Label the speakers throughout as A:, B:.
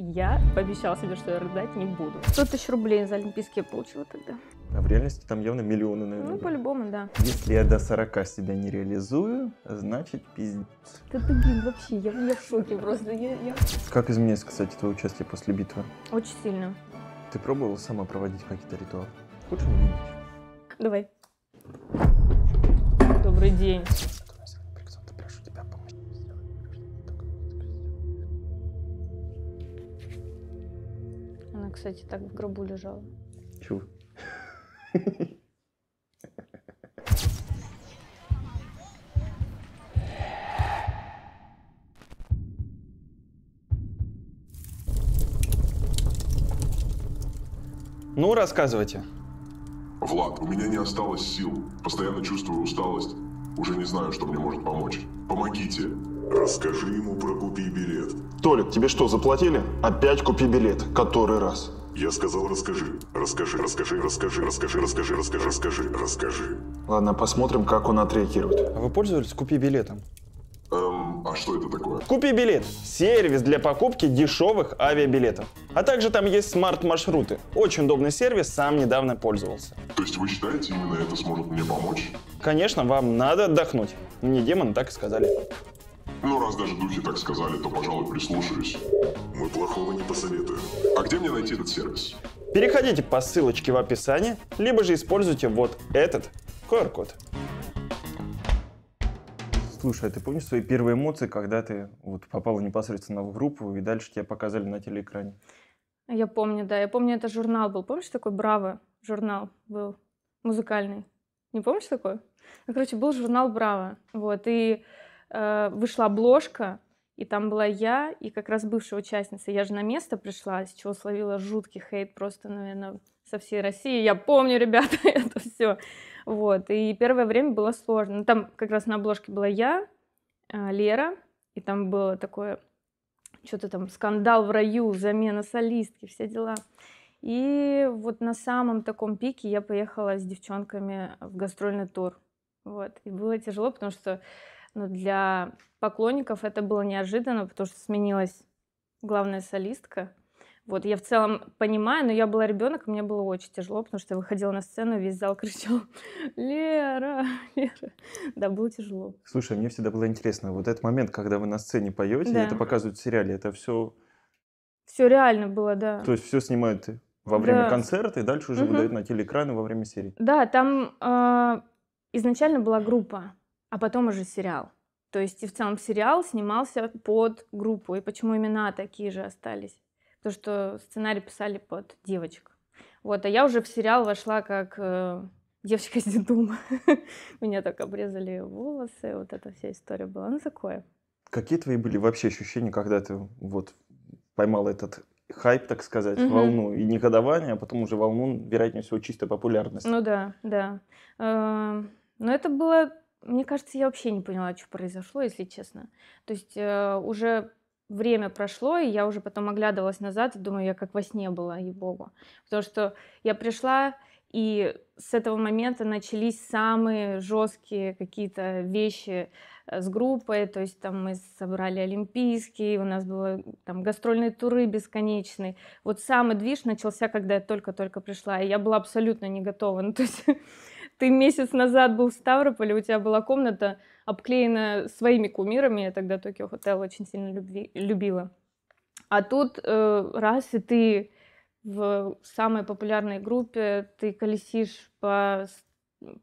A: Я пообещала себе, что я рыдать не буду. 100 тысяч рублей за Олимпийские получила тогда.
B: А в реальности там явно миллионы, наверное. Ну, по-любому, да. Если я до 40 себя не реализую, значит пиздец.
A: Да ты, блин, вообще, я, я в шоке просто. Я, я...
B: Как изменилось, кстати, твое участие после битвы?
A: Очень сильно.
B: Ты пробовала сама проводить какие-то ритуалы? Хочешь увидеть?
A: Давай. Добрый день. Она, кстати, так в гробу лежала.
B: Чего? Ну, рассказывайте. Влад, у меня не осталось сил. Постоянно чувствую усталость. Уже не знаю, что мне может помочь. Помогите. Расскажи ему про «Купи билет». Толик, тебе что, заплатили? Опять «Купи билет». Который раз? Я сказал расскажи. Расскажи, расскажи, расскажи, расскажи, расскажи, расскажи, расскажи, расскажи. Ладно, посмотрим, как он отреагирует. А вы пользовались «Купи билетом»? Эм, а что это такое? Купи билет. Сервис для покупки дешевых авиабилетов. А также там есть смарт-маршруты. Очень удобный сервис, сам недавно пользовался. То есть вы считаете, именно это сможет мне помочь? Конечно, вам надо отдохнуть. Мне демоны так и сказали. Ну, раз даже духи так сказали, то, пожалуй, прислушаюсь. Мы плохого не посоветуем. А где мне найти этот сервис? Переходите по ссылочке в описании, либо же используйте вот этот QR-код. Слушай, а ты помнишь свои первые эмоции, когда ты вот попала непосредственно в группу и дальше тебя показали на телеэкране?
A: Я помню, да. Я помню, это журнал был. Помнишь такой «Браво» журнал был музыкальный? Не помнишь такой? Ну, короче, был журнал «Браво». Вот, и э, вышла обложка, и там была я, и как раз бывшая участница. Я же на место пришла, с чего словила жуткий хейт просто, наверное, со всей России. Я помню, ребята, это все. Вот. И первое время было сложно. Ну, там как раз на обложке была я, а, Лера, и там было такое, что-то там, скандал в раю, замена солистки, все дела. И вот на самом таком пике я поехала с девчонками в гастрольный тур. Вот. И было тяжело, потому что но для поклонников это было неожиданно, потому что сменилась главная солистка. Вот, я в целом понимаю, но я была ребенок, мне было очень тяжело, потому что я выходила на сцену, весь зал кричал «Лера! Лера!» Да, было тяжело.
B: Слушай, мне всегда было интересно, вот этот момент, когда вы на сцене поете, да. и это показывают в сериале, это все...
A: Все реально было, да. То есть
B: все снимают во время да. концерта и дальше уже угу. выдают на телеэкраны во время серии.
A: Да, там э, изначально была группа, а потом уже сериал. То есть и в целом сериал снимался под группу. И почему имена такие же остались? Потому что сценарий писали под девочек. Вот, а я уже в сериал вошла как э, девочка из детдома. Меня так обрезали волосы, вот эта вся история была. Ну, такое.
B: Какие твои были вообще ощущения, когда ты вот поймала этот хайп, так сказать, угу. волну и негодование, а потом уже волну, вероятнее всего, чисто популярности?
A: Ну да, да. -э эм, но ну, это было мне кажется, я вообще не поняла, что произошло, если честно. То есть э, уже время прошло, и я уже потом оглядывалась назад и думаю, я как во сне была, ей-богу. Потому что я пришла, и с этого момента начались самые жесткие какие-то вещи э, с группой. То есть там мы собрали олимпийские, у нас было там гастрольные туры бесконечные. Вот самый движ начался, когда я только-только пришла, и я была абсолютно не готова. Ну, то есть ты месяц назад был в Ставрополе, у тебя была комната обклеена своими кумирами. Я тогда Токио Хотел очень сильно люби, любила. А тут э, раз и ты в самой популярной группе, ты колесишь по,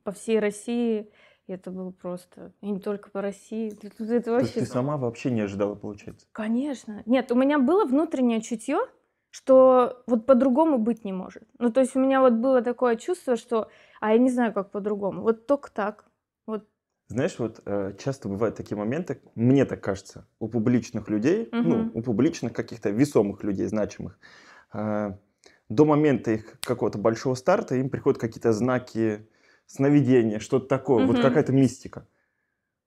A: по всей России, и это было просто... И не только по России. Это, это вообще... То есть ты сама
B: вообще не ожидала, получается?
A: Конечно. Нет, у меня было внутреннее чутье, что вот по-другому быть не может. Ну, то есть у меня вот было такое чувство, что а я не знаю, как по-другому. Вот только так. Вот.
B: Знаешь, вот э, часто бывают такие моменты, мне так кажется, у публичных людей, угу. ну, у публичных каких-то весомых людей, значимых, э, до момента их какого-то большого старта им приходят какие-то знаки, сновидения, что-то такое, угу. вот какая-то мистика.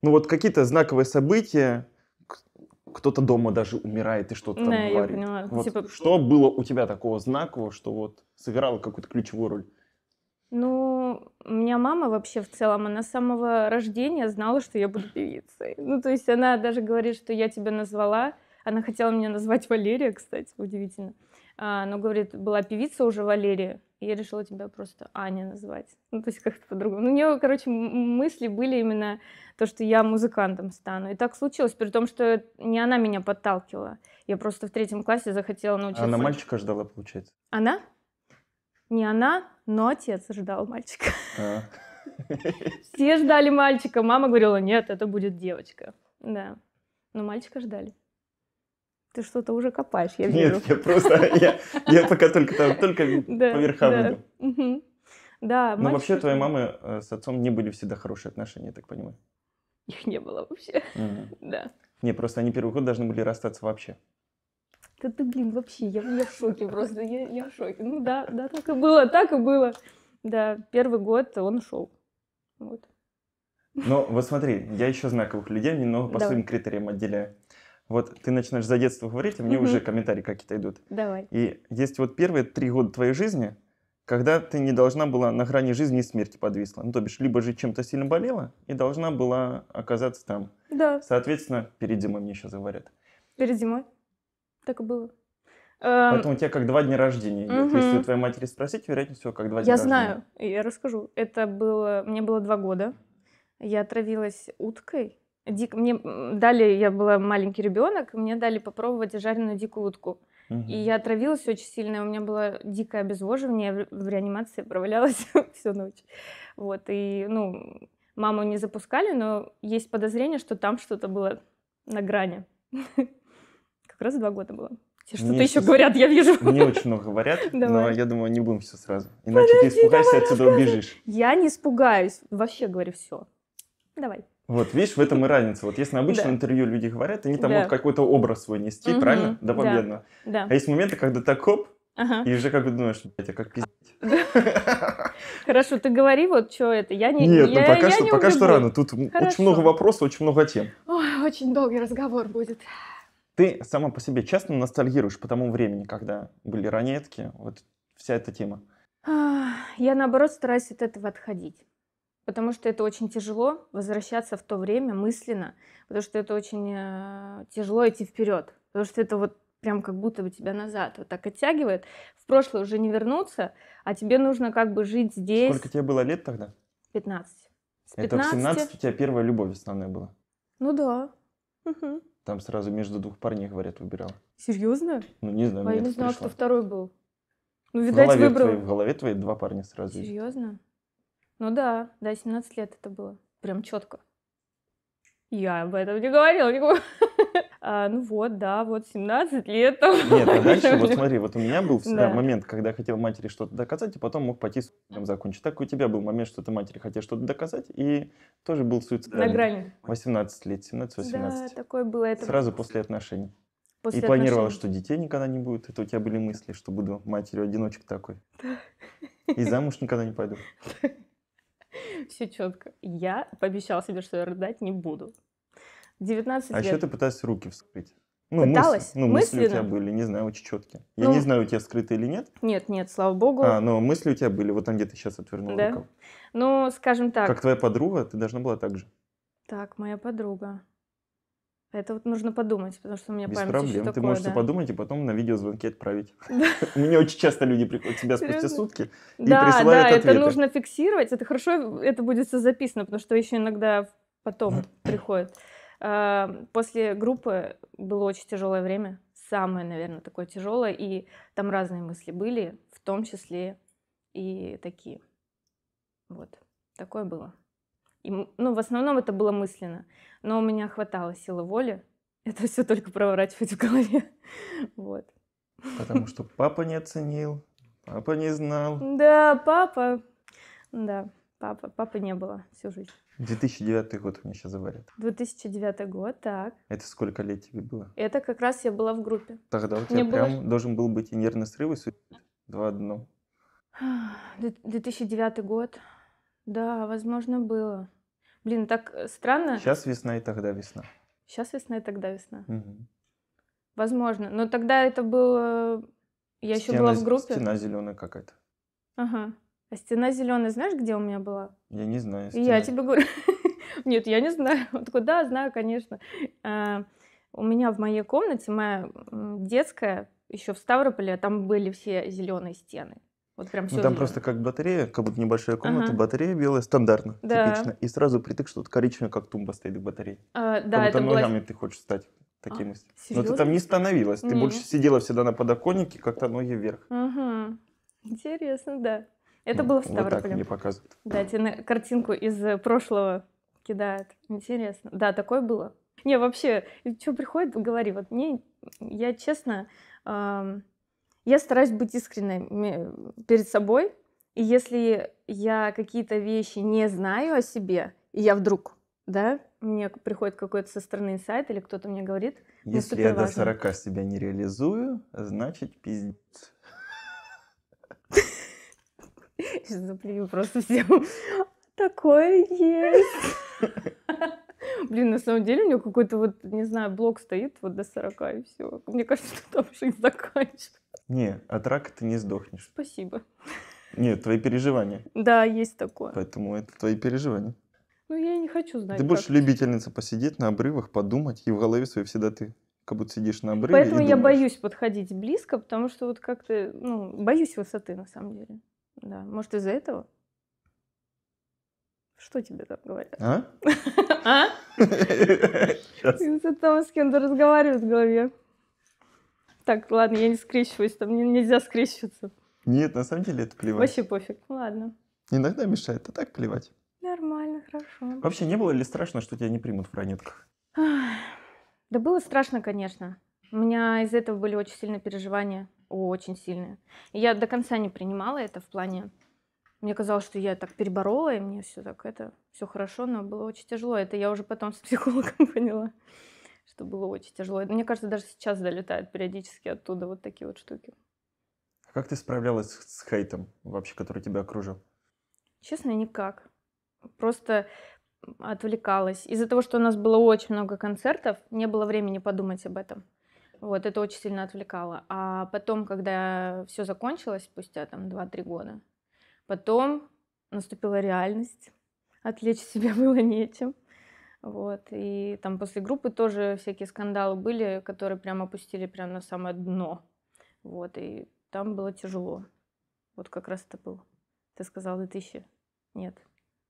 B: Ну вот какие-то знаковые события, кто-то дома даже умирает и что-то там да, говорит. Я понимаю. Вот типа... Что было у тебя такого знакового, что вот сыграло какую-то ключевую роль?
A: Ну, у меня мама вообще в целом, она с самого рождения знала, что я буду певицей. Ну, то есть она даже говорит, что я тебя назвала. Она хотела меня назвать Валерия, кстати, удивительно. А, но говорит, была певица уже Валерия, и я решила тебя просто Аня назвать. Ну, то есть как-то по-другому. Ну, у нее, короче, мысли были именно то, что я музыкантом стану. И так случилось, при том, что не она меня подталкивала. Я просто в третьем классе захотела научиться. А она мальчика
B: ждала, получается?
A: Она? Не она, но отец ждал мальчика.
B: А.
A: Все ждали мальчика. Мама говорила, нет, это будет девочка. Да. Но мальчика ждали. Ты что-то уже копаешь, я вижу. Нет, я просто,
B: я, пока только только по верхам
A: иду. Да, Но вообще
B: твои мамы э, с отцом не были всегда хорошие отношения, я так понимаю? Их не было вообще, да. Не, просто они первый год должны были расстаться вообще.
A: Да ты, блин, вообще, я, я в шоке просто, я, я в шоке. Ну да, да, так и было, так и было. Да, первый год он ушел. Вот.
B: Ну, вот смотри, я еще знаковых людей немного по Давай. своим критериям отделяю. Вот ты начинаешь за детство говорить, а мне угу. уже комментарии какие-то идут. Давай. И есть вот первые три года твоей жизни, когда ты не должна была на грани жизни и смерти подвисла. Ну, то бишь, либо же чем-то сильно болела и должна была оказаться там. Да. Соответственно, перед зимой мне сейчас говорят.
A: Перед зимой? Так и было. Поэтому эм, у
B: тебя как два дня рождения Угу. Если у твоей матери спросить, вероятнее всего, как два дня я рождения. Я знаю,
A: я расскажу. Это было... Мне было два года. Я отравилась уткой. Дик... Мне дали... Я была маленький ребенок, мне дали попробовать жареную дикую утку. Угу. И я отравилась очень сильно, у меня было дикое обезвоживание, я в реанимации провалялась всю ночь. Вот, и, ну, маму не запускали, но есть подозрение, что там что-то было на грани. как раз два года было. что-то еще говорят, я вижу. Мне
B: очень много говорят, но я думаю, не будем все сразу. Иначе Подожди, ты испугаешься, давай, отсюда убежишь.
A: Я не испугаюсь. Вообще говорю все. Давай.
B: Вот, видишь, в этом и разница. Вот если на обычном да. интервью люди говорят, они там да. могут какой-то образ свой нести, угу, правильно? До победного. Да. А есть моменты, когда так хоп, ага. и уже как бы думаешь, блядь, а как
A: Хорошо, ты говори, вот что это. Я не Нет, ну пока, что, рано. Тут
B: очень много вопросов, очень много тем.
A: Ой, очень долгий разговор будет.
B: Ты сама по себе честно ностальгируешь по тому времени, когда были ранетки, вот вся эта тема?
A: А, я, наоборот, стараюсь от этого отходить. Потому что это очень тяжело возвращаться в то время мысленно, потому что это очень э, тяжело идти вперед, потому что это вот прям как будто бы тебя назад вот так оттягивает. В прошлое уже не вернуться, а тебе нужно как бы жить здесь. Сколько
B: тебе было лет тогда? 15. 15... Это в 17 у тебя первая любовь основная была? Ну да. Там сразу между двух парней, говорят, выбирал.
A: Серьезно?
B: Ну, не знаю, А я не знала, пришло. кто
A: второй был. Ну, видать, в выбрал. Твоей,
B: в голове твоей два парня сразу.
A: Серьезно? Есть. Ну да, да, 17 лет это было. Прям четко. Я об этом не говорила никому. А, ну вот, да, вот 17 лет. Там. Нет, а дальше, вот смотри, вот у меня был всегда да. момент,
B: когда я хотел матери что-то доказать, и а потом мог пойти с закончить. Так у тебя был момент, что ты матери хотел что-то доказать, и тоже был суицидальный. На грани. 18 лет, 17-18. Да, такое было. Это... Сразу после отношений. После и отношений. планировала, что детей никогда не будет. Это у тебя были мысли, что буду матерью-одиночек такой. И замуж никогда не пойду.
A: Все четко. Я пообещал себе, что я рыдать не буду. 19 а лет. А еще ты
B: пыталась руки вскрыть. Ну, Пыталась? Мысли, ну, мысли у тебя были, не знаю, очень четкие. Я ну, не знаю, у тебя скрыты или нет.
A: Нет, нет, слава богу. А,
B: но мысли у тебя были, вот там, где ты сейчас отвернула да? руку.
A: Ну, скажем так. Как твоя
B: подруга, ты должна была так же.
A: Так, моя подруга. Это вот нужно подумать, потому что у меня Без память проблем. еще такое, Ты можешь да. подумать
B: и потом на видеозвонке отправить. Мне очень часто люди приходят тебя спустя сутки и присылают Да, это нужно
A: фиксировать. Это хорошо, это будет все записано, потому что еще иногда потом приходит. После группы было очень тяжелое время. Самое, наверное, такое тяжелое. И там разные мысли были, в том числе и такие. Вот. Такое было. И, ну, в основном это было мысленно. Но у меня хватало силы воли это все только проворачивать в голове. Вот.
B: Потому что папа не оценил, папа не знал.
A: Да, папа. Да, папа. Папы не было всю жизнь.
B: 2009 год у меня сейчас заварят.
A: 2009 год, так.
B: Это сколько лет тебе было?
A: Это как раз я была в группе. Тогда у тебя Мне прям было...
B: должен был быть и нервный срыв, и два одно.
A: 2009 год. Да, возможно, было. Блин, так э, странно. Сейчас
B: весна и тогда весна.
A: Сейчас весна и тогда весна. Угу. Возможно. Но тогда это было... Я стена, еще была в группе. Стена
B: зеленая какая-то.
A: Ага. А стена зеленая, знаешь, где у меня была?
B: Я не знаю. Стена... Я тебе
A: говорю. Нет, я не знаю. Откуда? Да, знаю, конечно. А, у меня в моей комнате, моя детская, еще в Ставрополе, а там были все зеленые стены. Вот прям все. Ну, там же. просто
B: как батарея, как будто небольшая комната, ага. батарея белая, стандартно, да. типично. И сразу притык, что-то коричневое, как тумба стоит к батарее. А, да, как будто это была... ты хочешь стать. Такие а, Но ты там не становилась. Mm. Ты больше сидела всегда на подоконнике, как-то ноги вверх.
A: Угу. Интересно, да. Это ну, было в Ставрополе. Вот так мне показывают. Да, тебе на картинку из э, прошлого кидают. Интересно. Да, такое было. Не, вообще, что приходит, говори. Вот мне, я честно, эм, я стараюсь быть искренней перед собой. И если я какие-то вещи не знаю о себе, и я вдруг, да, мне приходит какой-то со стороны инсайт, или кто-то мне говорит, если я до 40
B: себя не реализую, значит пиздец.
A: Сейчас заплюю просто всем. Такое есть. Блин, на самом деле у меня какой-то вот, не знаю, блок стоит вот до 40 и все. Мне кажется, что там жизнь заканчивается.
B: Не, от рака ты не сдохнешь. Спасибо. Нет, твои переживания.
A: Да, есть
B: такое. Поэтому это твои переживания.
A: Ну, я не хочу знать. Ты будешь
B: любительница посидеть на обрывах, подумать, и в голове своей всегда ты как будто сидишь на обрыве. Поэтому я
A: боюсь подходить близко, потому что вот как-то, ну, боюсь высоты на самом деле. Да, может из-за этого? Что тебе там говорят? А? А? Ты там с кем ты разговариваешь в голове. Так, ладно, я не скрещиваюсь, там нельзя скрещиваться.
B: Нет, на самом деле это плевать. Вообще
A: пофиг, ну ладно.
B: Иногда мешает, а так плевать.
A: Нормально, хорошо. Вообще
B: не было ли страшно, что тебя не примут в ранетках?
A: Да было страшно, конечно. У меня из этого были очень сильные переживания, очень сильные. И я до конца не принимала это в плане... Мне казалось, что я так переборола, и мне все так это, все хорошо, но было очень тяжело. Это я уже потом с психологом поняла что было очень тяжело. Мне кажется, даже сейчас долетают периодически оттуда вот такие вот штуки.
B: А как ты справлялась с хейтом вообще, который тебя окружил?
A: Честно, никак. Просто отвлекалась. Из-за того, что у нас было очень много концертов, не было времени подумать об этом. Вот, это очень сильно отвлекало. А потом, когда все закончилось, спустя там 2-3 года, потом наступила реальность. Отвлечь себя было нечем. Вот. И там после группы тоже всякие скандалы были, которые прям опустили прям на самое дно. Вот. И там было тяжело. Вот как раз это было. Ты сказал 2000. Нет.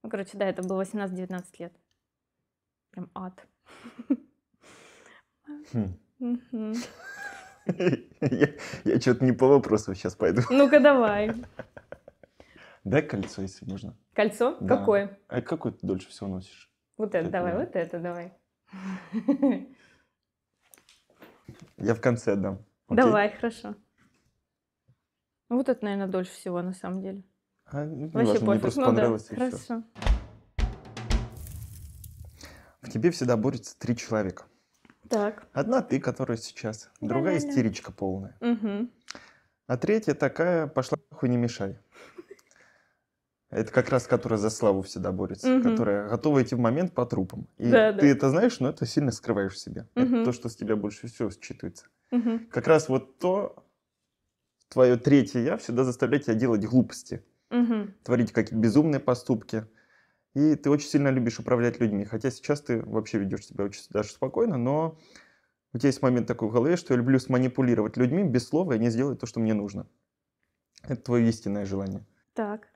A: Ну, короче, да, это было 18-19 лет. Прям ад. Хм.
B: Я что-то не по вопросу сейчас пойду.
A: Ну-ка, давай.
B: Дай кольцо, если можно. Кольцо? Какое? А какое ты дольше всего носишь? Вот это, это давай, вот
A: это давай.
B: Я в конце дам.
A: Окей? Давай, хорошо. Ну, вот это, наверное, дольше всего на самом деле. А,
C: ну,
B: Вообще важно, пофиг. Мне ну, да. Хорошо. В тебе всегда борются три человека. Так. Одна ты, которая сейчас, другая истеричка полная. Угу. А третья такая, пошла хуй не мешай. Это как раз, которая за славу всегда борется, угу. которая готова идти в момент по трупам. И да, ты да. это знаешь, но это сильно скрываешь в себе. Угу. Это то, что с тебя больше всего считывается. Угу. Как раз вот то, твое третье «я» всегда заставляет тебя делать глупости, угу. творить какие-то безумные поступки. И ты очень сильно любишь управлять людьми. Хотя сейчас ты вообще ведешь себя очень даже спокойно, но у тебя есть момент такой в голове, что я люблю сманипулировать людьми без слова, и они сделают то, что мне нужно. Это твое истинное желание. Так.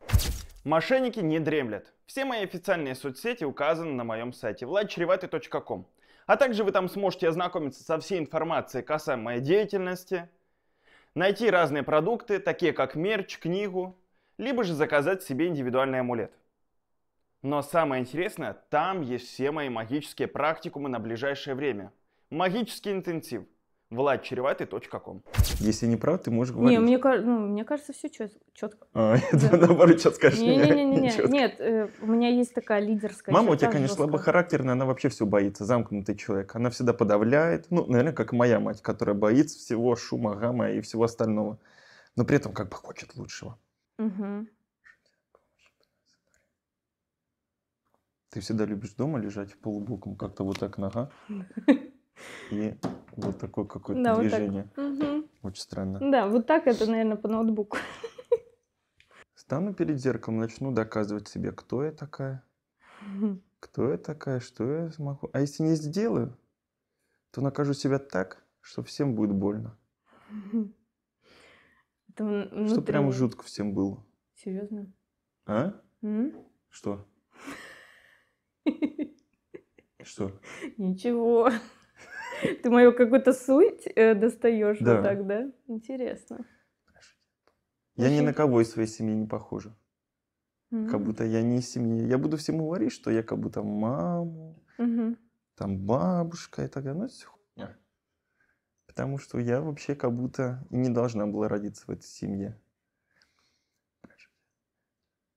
B: Мошенники не дремлят. Все мои официальные соцсети указаны на моем сайте vladchrevaty.com. А также вы там сможете ознакомиться со всей информацией касаемо моей деятельности, найти разные продукты, такие как мерч, книгу, либо же заказать себе индивидуальный амулет. Но самое интересное, там есть все мои магические практикумы на ближайшее время. Магический интенсив – vladcherеватый.com. Если не прав, ты можешь говорить. Не,
A: мне, ну, мне кажется, все четко.
B: А, да. наоборот, сейчас скажешь. Не, не, не, не, не.
A: нет, э, у меня есть такая лидерская Мама у тебя, конечно,
B: слабохарактерная, она вообще все боится, замкнутый человек. Она всегда подавляет, ну, наверное, как моя мать, которая боится всего шума, гамма и всего остального, но при этом как бы хочет лучшего. Угу. Ты всегда любишь дома лежать полубоком, как-то вот так нога. и вот такое какое-то да, движение. Вот так. Очень странно.
A: Да, вот так это, наверное, по ноутбуку.
B: Стану перед зеркалом, начну доказывать себе, кто я такая, кто я такая, что я смогу. А если не сделаю, то накажу себя так, что всем будет больно.
A: Это внутренне... Что прям жутко всем было. Серьезно?
B: А? Mm? Что? Что?
A: Ничего. Ты мою какую-то суть э, достаешь да. вот так, да? Интересно.
B: Я Очень... ни на кого из своей семьи не похожа. Mm-hmm. Как будто я не из семьи. Я буду всему говорить, что я как будто маму, mm-hmm. там бабушка и так далее. Но ну, все хуйня. Потому что я вообще как будто и не должна была родиться в этой семье.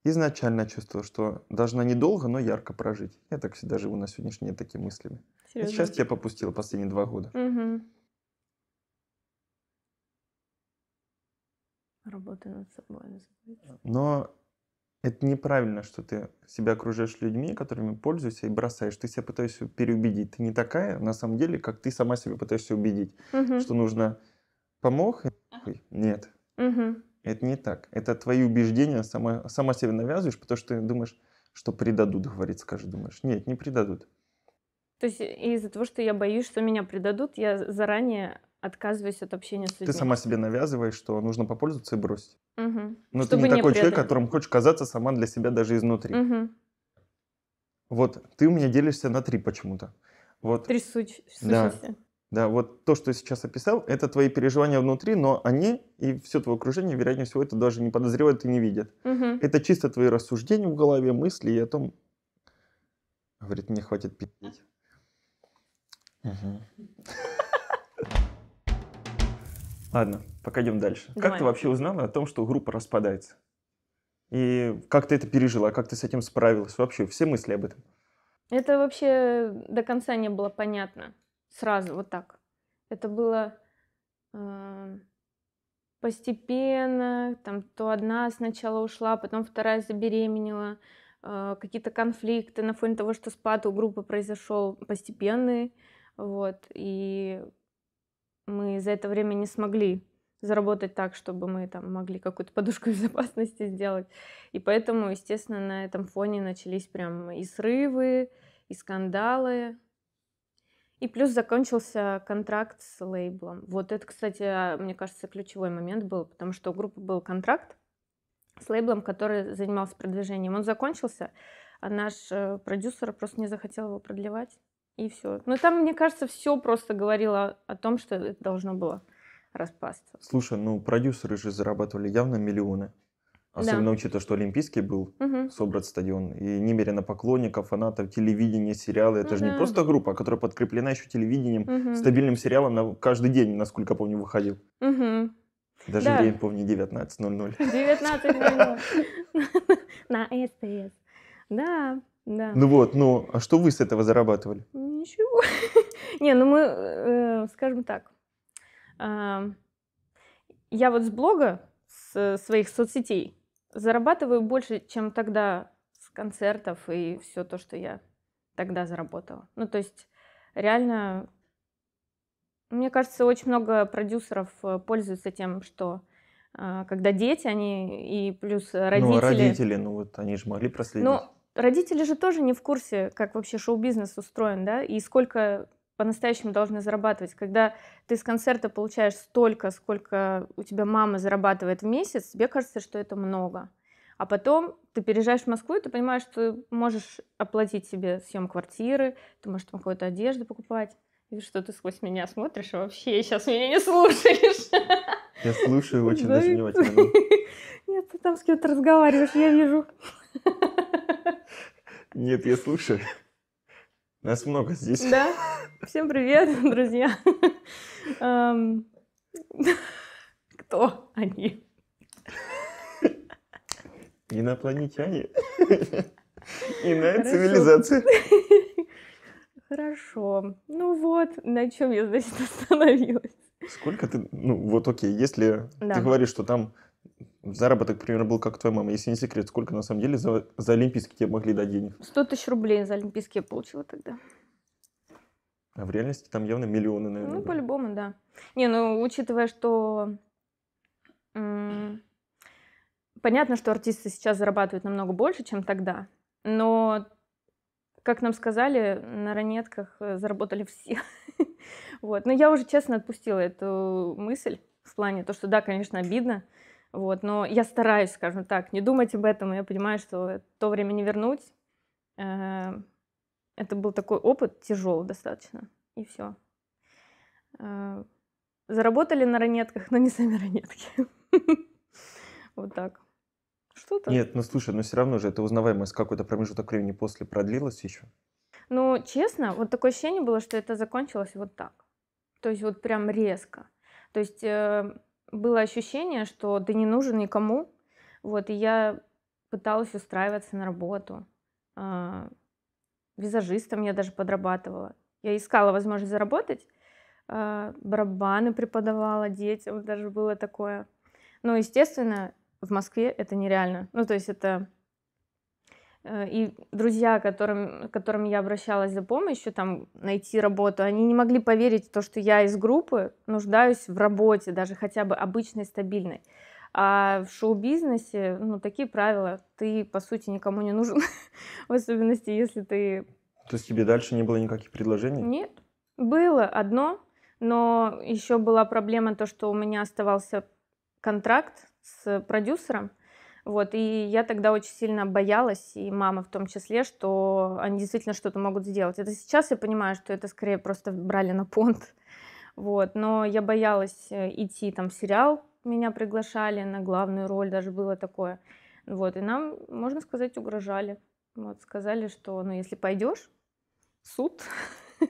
B: Изначально чувствовал, что должна недолго, но ярко прожить. Я так всегда живу на сегодняшний день такими мыслями. Серьезно? Сейчас тебя попустила последние два года.
C: Угу.
A: Работа над собой
B: Но это неправильно, что ты себя окружаешь людьми, которыми пользуешься и бросаешь. Ты себя пытаешься переубедить. Ты не такая, на самом деле, как ты сама себя пытаешься убедить, угу. что нужно помог. нет. Угу. Это не так. Это твои убеждения, сама, сама себе навязываешь, потому что ты думаешь, что предадут, говорится, скажи, думаешь. Нет, не предадут.
A: То есть из-за того, что я боюсь, что меня предадут, я заранее отказываюсь от общения с людьми. Ты сама
B: себе навязываешь, что нужно попользоваться и бросить. Угу. Ну, но Чтобы ты не, не такой предали. человек, которым хочешь казаться сама для себя даже изнутри. Угу. Вот ты у меня делишься на три почему-то. Вот.
A: Три суть. Да.
B: Да, вот то, что я сейчас описал, это твои переживания внутри, но они и все твое окружение, вероятнее всего, это даже не подозревают и не видят. Угу. Это чисто твои рассуждения в голове, мысли и о том, говорит, мне хватит пить. Ладно, пока идем дальше. Давай. Как ты вообще узнала о том, что группа распадается? И как ты это пережила, как ты с этим справилась? Вообще, все мысли об этом?
A: Это вообще до конца не было понятно. Сразу, вот так. Это было э, постепенно. Там то одна сначала ушла, а потом вторая забеременела. Э, какие-то конфликты на фоне того, что спад у группы произошел постепенный. Вот, и мы за это время не смогли заработать так, чтобы мы там могли какую-то подушку безопасности сделать. И поэтому, естественно, на этом фоне начались прям и срывы, и скандалы. И плюс закончился контракт с лейблом. Вот это, кстати, а, мне кажется, ключевой момент был, потому что у группы был контракт с лейблом, который занимался продвижением. Он закончился, а наш э, продюсер просто не захотел его продлевать и все. Ну там, мне кажется, все просто говорило о том, что это должно было распасться.
B: Слушай, ну продюсеры же зарабатывали явно миллионы. Особенно да. учитывая, что Олимпийский был угу. собран стадион. И немерено поклонников, фанатов, телевидение, сериалы. Это угу. же не просто группа, которая подкреплена еще телевидением, угу. стабильным сериалом на каждый день, насколько помню, выходил.
A: Угу. Даже да. время
B: помню 19.00.
A: 19.00. На СТС. Да. Да. Ну
B: вот, ну, а что вы с этого зарабатывали?
A: Ничего. Не, ну мы, э, скажем так, я вот с блога, с своих соцсетей зарабатываю больше, чем тогда с концертов и все то, что я тогда заработала. Ну, то есть реально, мне кажется, очень много продюсеров э, пользуются тем, что а, когда дети, они и плюс родители. Ну, а родители,
B: ну вот они же могли проследить. Ну,
A: Родители же тоже не в курсе, как вообще шоу-бизнес устроен, да, и сколько по-настоящему должны зарабатывать. Когда ты с концерта получаешь столько, сколько у тебя мама зарабатывает в месяц, тебе кажется, что это много. А потом ты переезжаешь в Москву, и ты понимаешь, что ты можешь оплатить себе съем квартиры, ты можешь там какую-то одежду покупать. И что ты сквозь меня смотришь, и а вообще сейчас меня не слушаешь. Я
C: слушаю
B: очень даже внимательно.
A: Ну. Нет, ты там с кем-то разговариваешь, я вижу.
B: Нет, я слушаю. Нас много здесь. Да?
A: Всем привет, друзья. Эм, кто они?
B: Инопланетяне. Иная цивилизация.
A: Хорошо. Ну вот, на чем я, значит, остановилась.
B: Сколько ты... Ну вот окей, если ты говоришь, что там заработок, например, был как твоя мама, если не секрет, сколько на самом деле за, за олимпийские тебе могли дать денег?
A: 100 тысяч рублей за олимпийские я получила тогда.
B: А в реальности там явно миллионы, наверное. Ну,
A: по-любому, да. Не, ну, учитывая, что... понятно, что артисты сейчас зарабатывают намного больше, чем тогда, но, как нам сказали, на ранетках э, заработали все. вот. Но я уже, честно, отпустила эту мысль в плане то, что да, конечно, обидно, вот, но я стараюсь, скажем так, не думать об этом. Я понимаю, что то время не вернуть. Э, это был такой опыт тяжелый достаточно. И все. Э, заработали на ранетках, но не сами ранетки. Вот так. Что-то. Нет,
B: ну слушай, но ну все равно же это узнаваемость какой-то промежуток времени после продлилась еще.
A: Ну, честно, вот такое ощущение было, что это закончилось вот так. То есть вот прям резко. То есть э, было ощущение, что ты не нужен никому. Вот, и я пыталась устраиваться на работу. А, визажистом я даже подрабатывала. Я искала возможность заработать. А, барабаны преподавала детям, даже было такое. Но, естественно, в Москве это нереально. Ну, то есть это Э, и друзья, которым, которым я обращалась за помощью, там, найти работу, они не могли поверить в то, что я из группы нуждаюсь в работе, даже хотя бы обычной, стабильной. А в шоу-бизнесе, ну, такие правила, ты, по сути, никому не нужен, в особенности, если ты...
B: То есть тебе дальше не было никаких предложений?
A: Нет, было одно, но еще была проблема то, что у меня оставался контракт с продюсером, вот, и я тогда очень сильно боялась, и мама в том числе, что они действительно что-то могут сделать. Это сейчас я понимаю, что это скорее просто брали на понт. Вот, но я боялась э, идти там в сериал, меня приглашали на главную роль, даже было такое. Вот, и нам, можно сказать, угрожали. Вот, сказали, что, ну, если пойдешь, суд.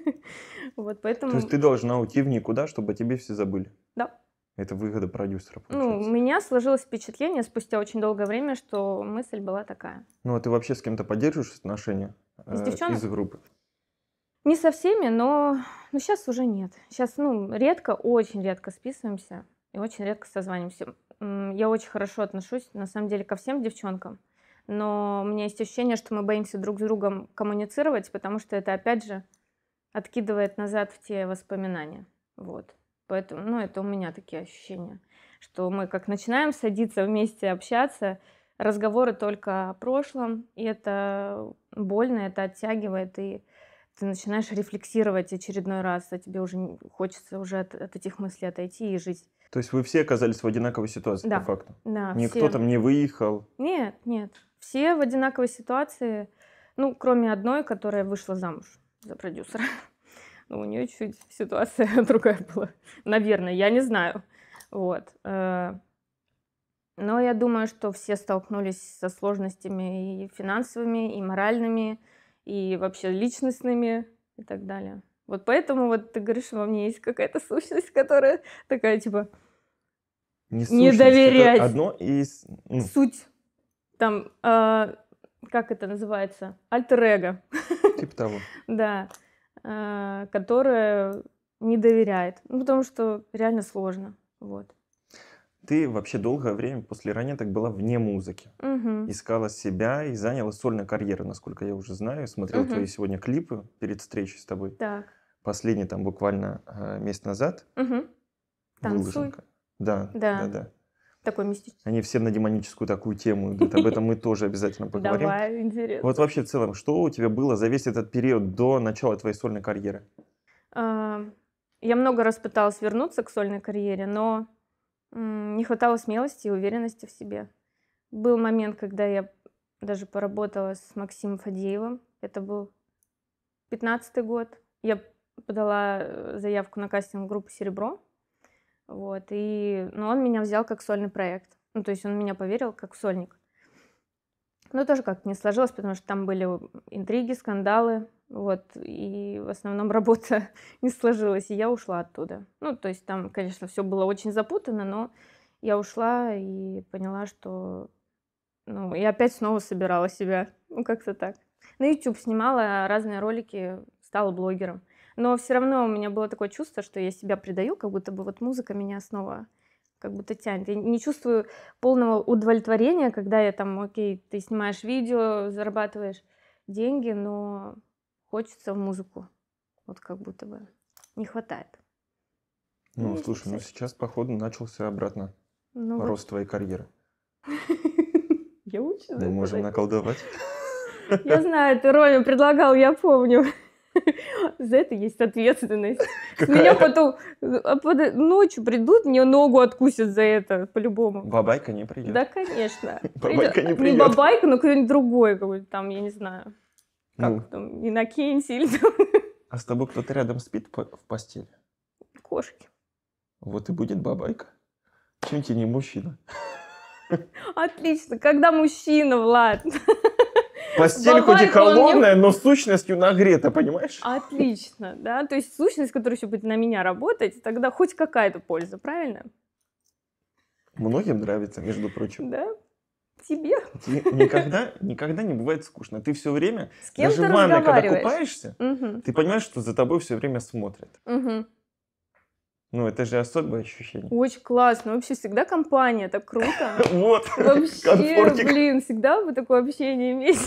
A: Вот, поэтому... То есть ты
B: должна уйти в никуда, чтобы тебе все забыли? Да. Это выгода продюсера.
A: Получается. Ну, у меня сложилось впечатление спустя очень долгое время, что мысль была такая.
B: Ну, а ты вообще с кем-то поддерживаешь отношения э, с девчонок? из группы?
A: Не со всеми, но ну, сейчас уже нет. Сейчас, ну, редко, очень редко списываемся и очень редко созваниваемся. Я очень хорошо отношусь, на самом деле, ко всем девчонкам. Но у меня есть ощущение, что мы боимся друг с другом коммуницировать, потому что это, опять же, откидывает назад в те воспоминания. Вот. Поэтому, ну, это у меня такие ощущения, что мы как начинаем садиться вместе, общаться, разговоры только о прошлом, и это больно, это оттягивает, и ты начинаешь рефлексировать очередной раз, а тебе уже хочется уже от, от этих мыслей отойти и жить.
B: То есть вы все оказались в одинаковой ситуации да. по факту? Да. Никто все. там не выехал?
A: Нет, нет. Все в одинаковой ситуации, ну, кроме одной, которая вышла замуж за продюсера. но у нее чуть ситуация другая была. Наверное, я не знаю. Вот. Э. Но я думаю, что все столкнулись со сложностями и финансовыми, и моральными, и вообще личностными и так далее. Вот поэтому вот ты говоришь, во мне есть какая-то сущность, которая такая типа не, не доверять. одно из ну. суть там э, как это называется альтер эго. Типа того. Да. А, которая не доверяет. Ну, потому что реально сложно.
B: Вот. Ты вообще долгое время после ранеток была вне музыки. Угу. Искала себя и заняла сольную карьеру, насколько я уже знаю. Смотрела угу. твои сегодня клипы перед встречей с тобой. Так. Последний там буквально э, месяц назад.
A: Угу. Танцуй.
B: Да, да, да. да такой мистический. Они все на демоническую такую тему идут. Об этом мы тоже обязательно поговорим. Давай, интересно. Вот вообще в целом, что у тебя было за весь этот период до начала твоей сольной карьеры?
A: А, я много раз пыталась вернуться к сольной карьере, но не хватало смелости и уверенности в себе. Был момент, когда я даже поработала с Максимом Фадеевым. Это был 15 год. Я подала э, заявку на кастинг группу «Серебро». Вот, и, ну, он меня взял как сольный проект. Ну, то есть он меня поверил как сольник. Но ну, тоже как-то не сложилось, потому что там были интриги, скандалы, вот, и в основном работа не сложилась, и я ушла оттуда. Ну, то есть там, конечно, все было очень запутано, но я ушла и поняла, что... Ну, и опять снова собирала себя, ну, как-то так. На YouTube снимала разные ролики, стала блогером но все равно у меня было такое чувство, что я себя предаю, как будто бы вот музыка меня снова как будто тянет. Я не чувствую полного удовлетворения, когда я там, окей, ты снимаешь видео, зарабатываешь деньги, но хочется в музыку. Вот как будто бы не хватает.
B: Ну, Есть слушай, ну сейчас, походу, начался обратно ну, рост вот... твоей карьеры.
A: Я учусь. Мы можем наколдовать. Я знаю, ты Роме предлагал, я помню. За это есть ответственность. Какая? Меня потом а, ночью придут, мне ногу откусят за это, по-любому.
B: Бабайка не придет. Да,
A: конечно. Бабайка не придет. Не бабайка, но кто-нибудь другой, какой-то там, я не знаю,
B: ну. как ну. там,
A: Иннокентий или там.
B: А с тобой кто-то рядом спит в постели? Кошки. Вот и будет бабайка. Чем тебе не мужчина?
A: Отлично. Когда мужчина, Влад?
B: Постель хоть и холодная, но сущностью нагрета, понимаешь?
A: Отлично, да. То есть сущность, которая еще будет на меня работать, тогда хоть какая-то польза, правильно?
B: Многим нравится, между прочим. Да? Тебе? Никогда, никогда не бывает скучно. Ты все время, С кем даже ты в ванной, когда купаешься, угу. ты понимаешь, что за тобой все время смотрят. Угу. Ну, это же особое ощущение.
A: Очень классно. Вообще, всегда компания, так круто.
B: Вот. Вообще, блин,
A: всегда бы такое общение иметь.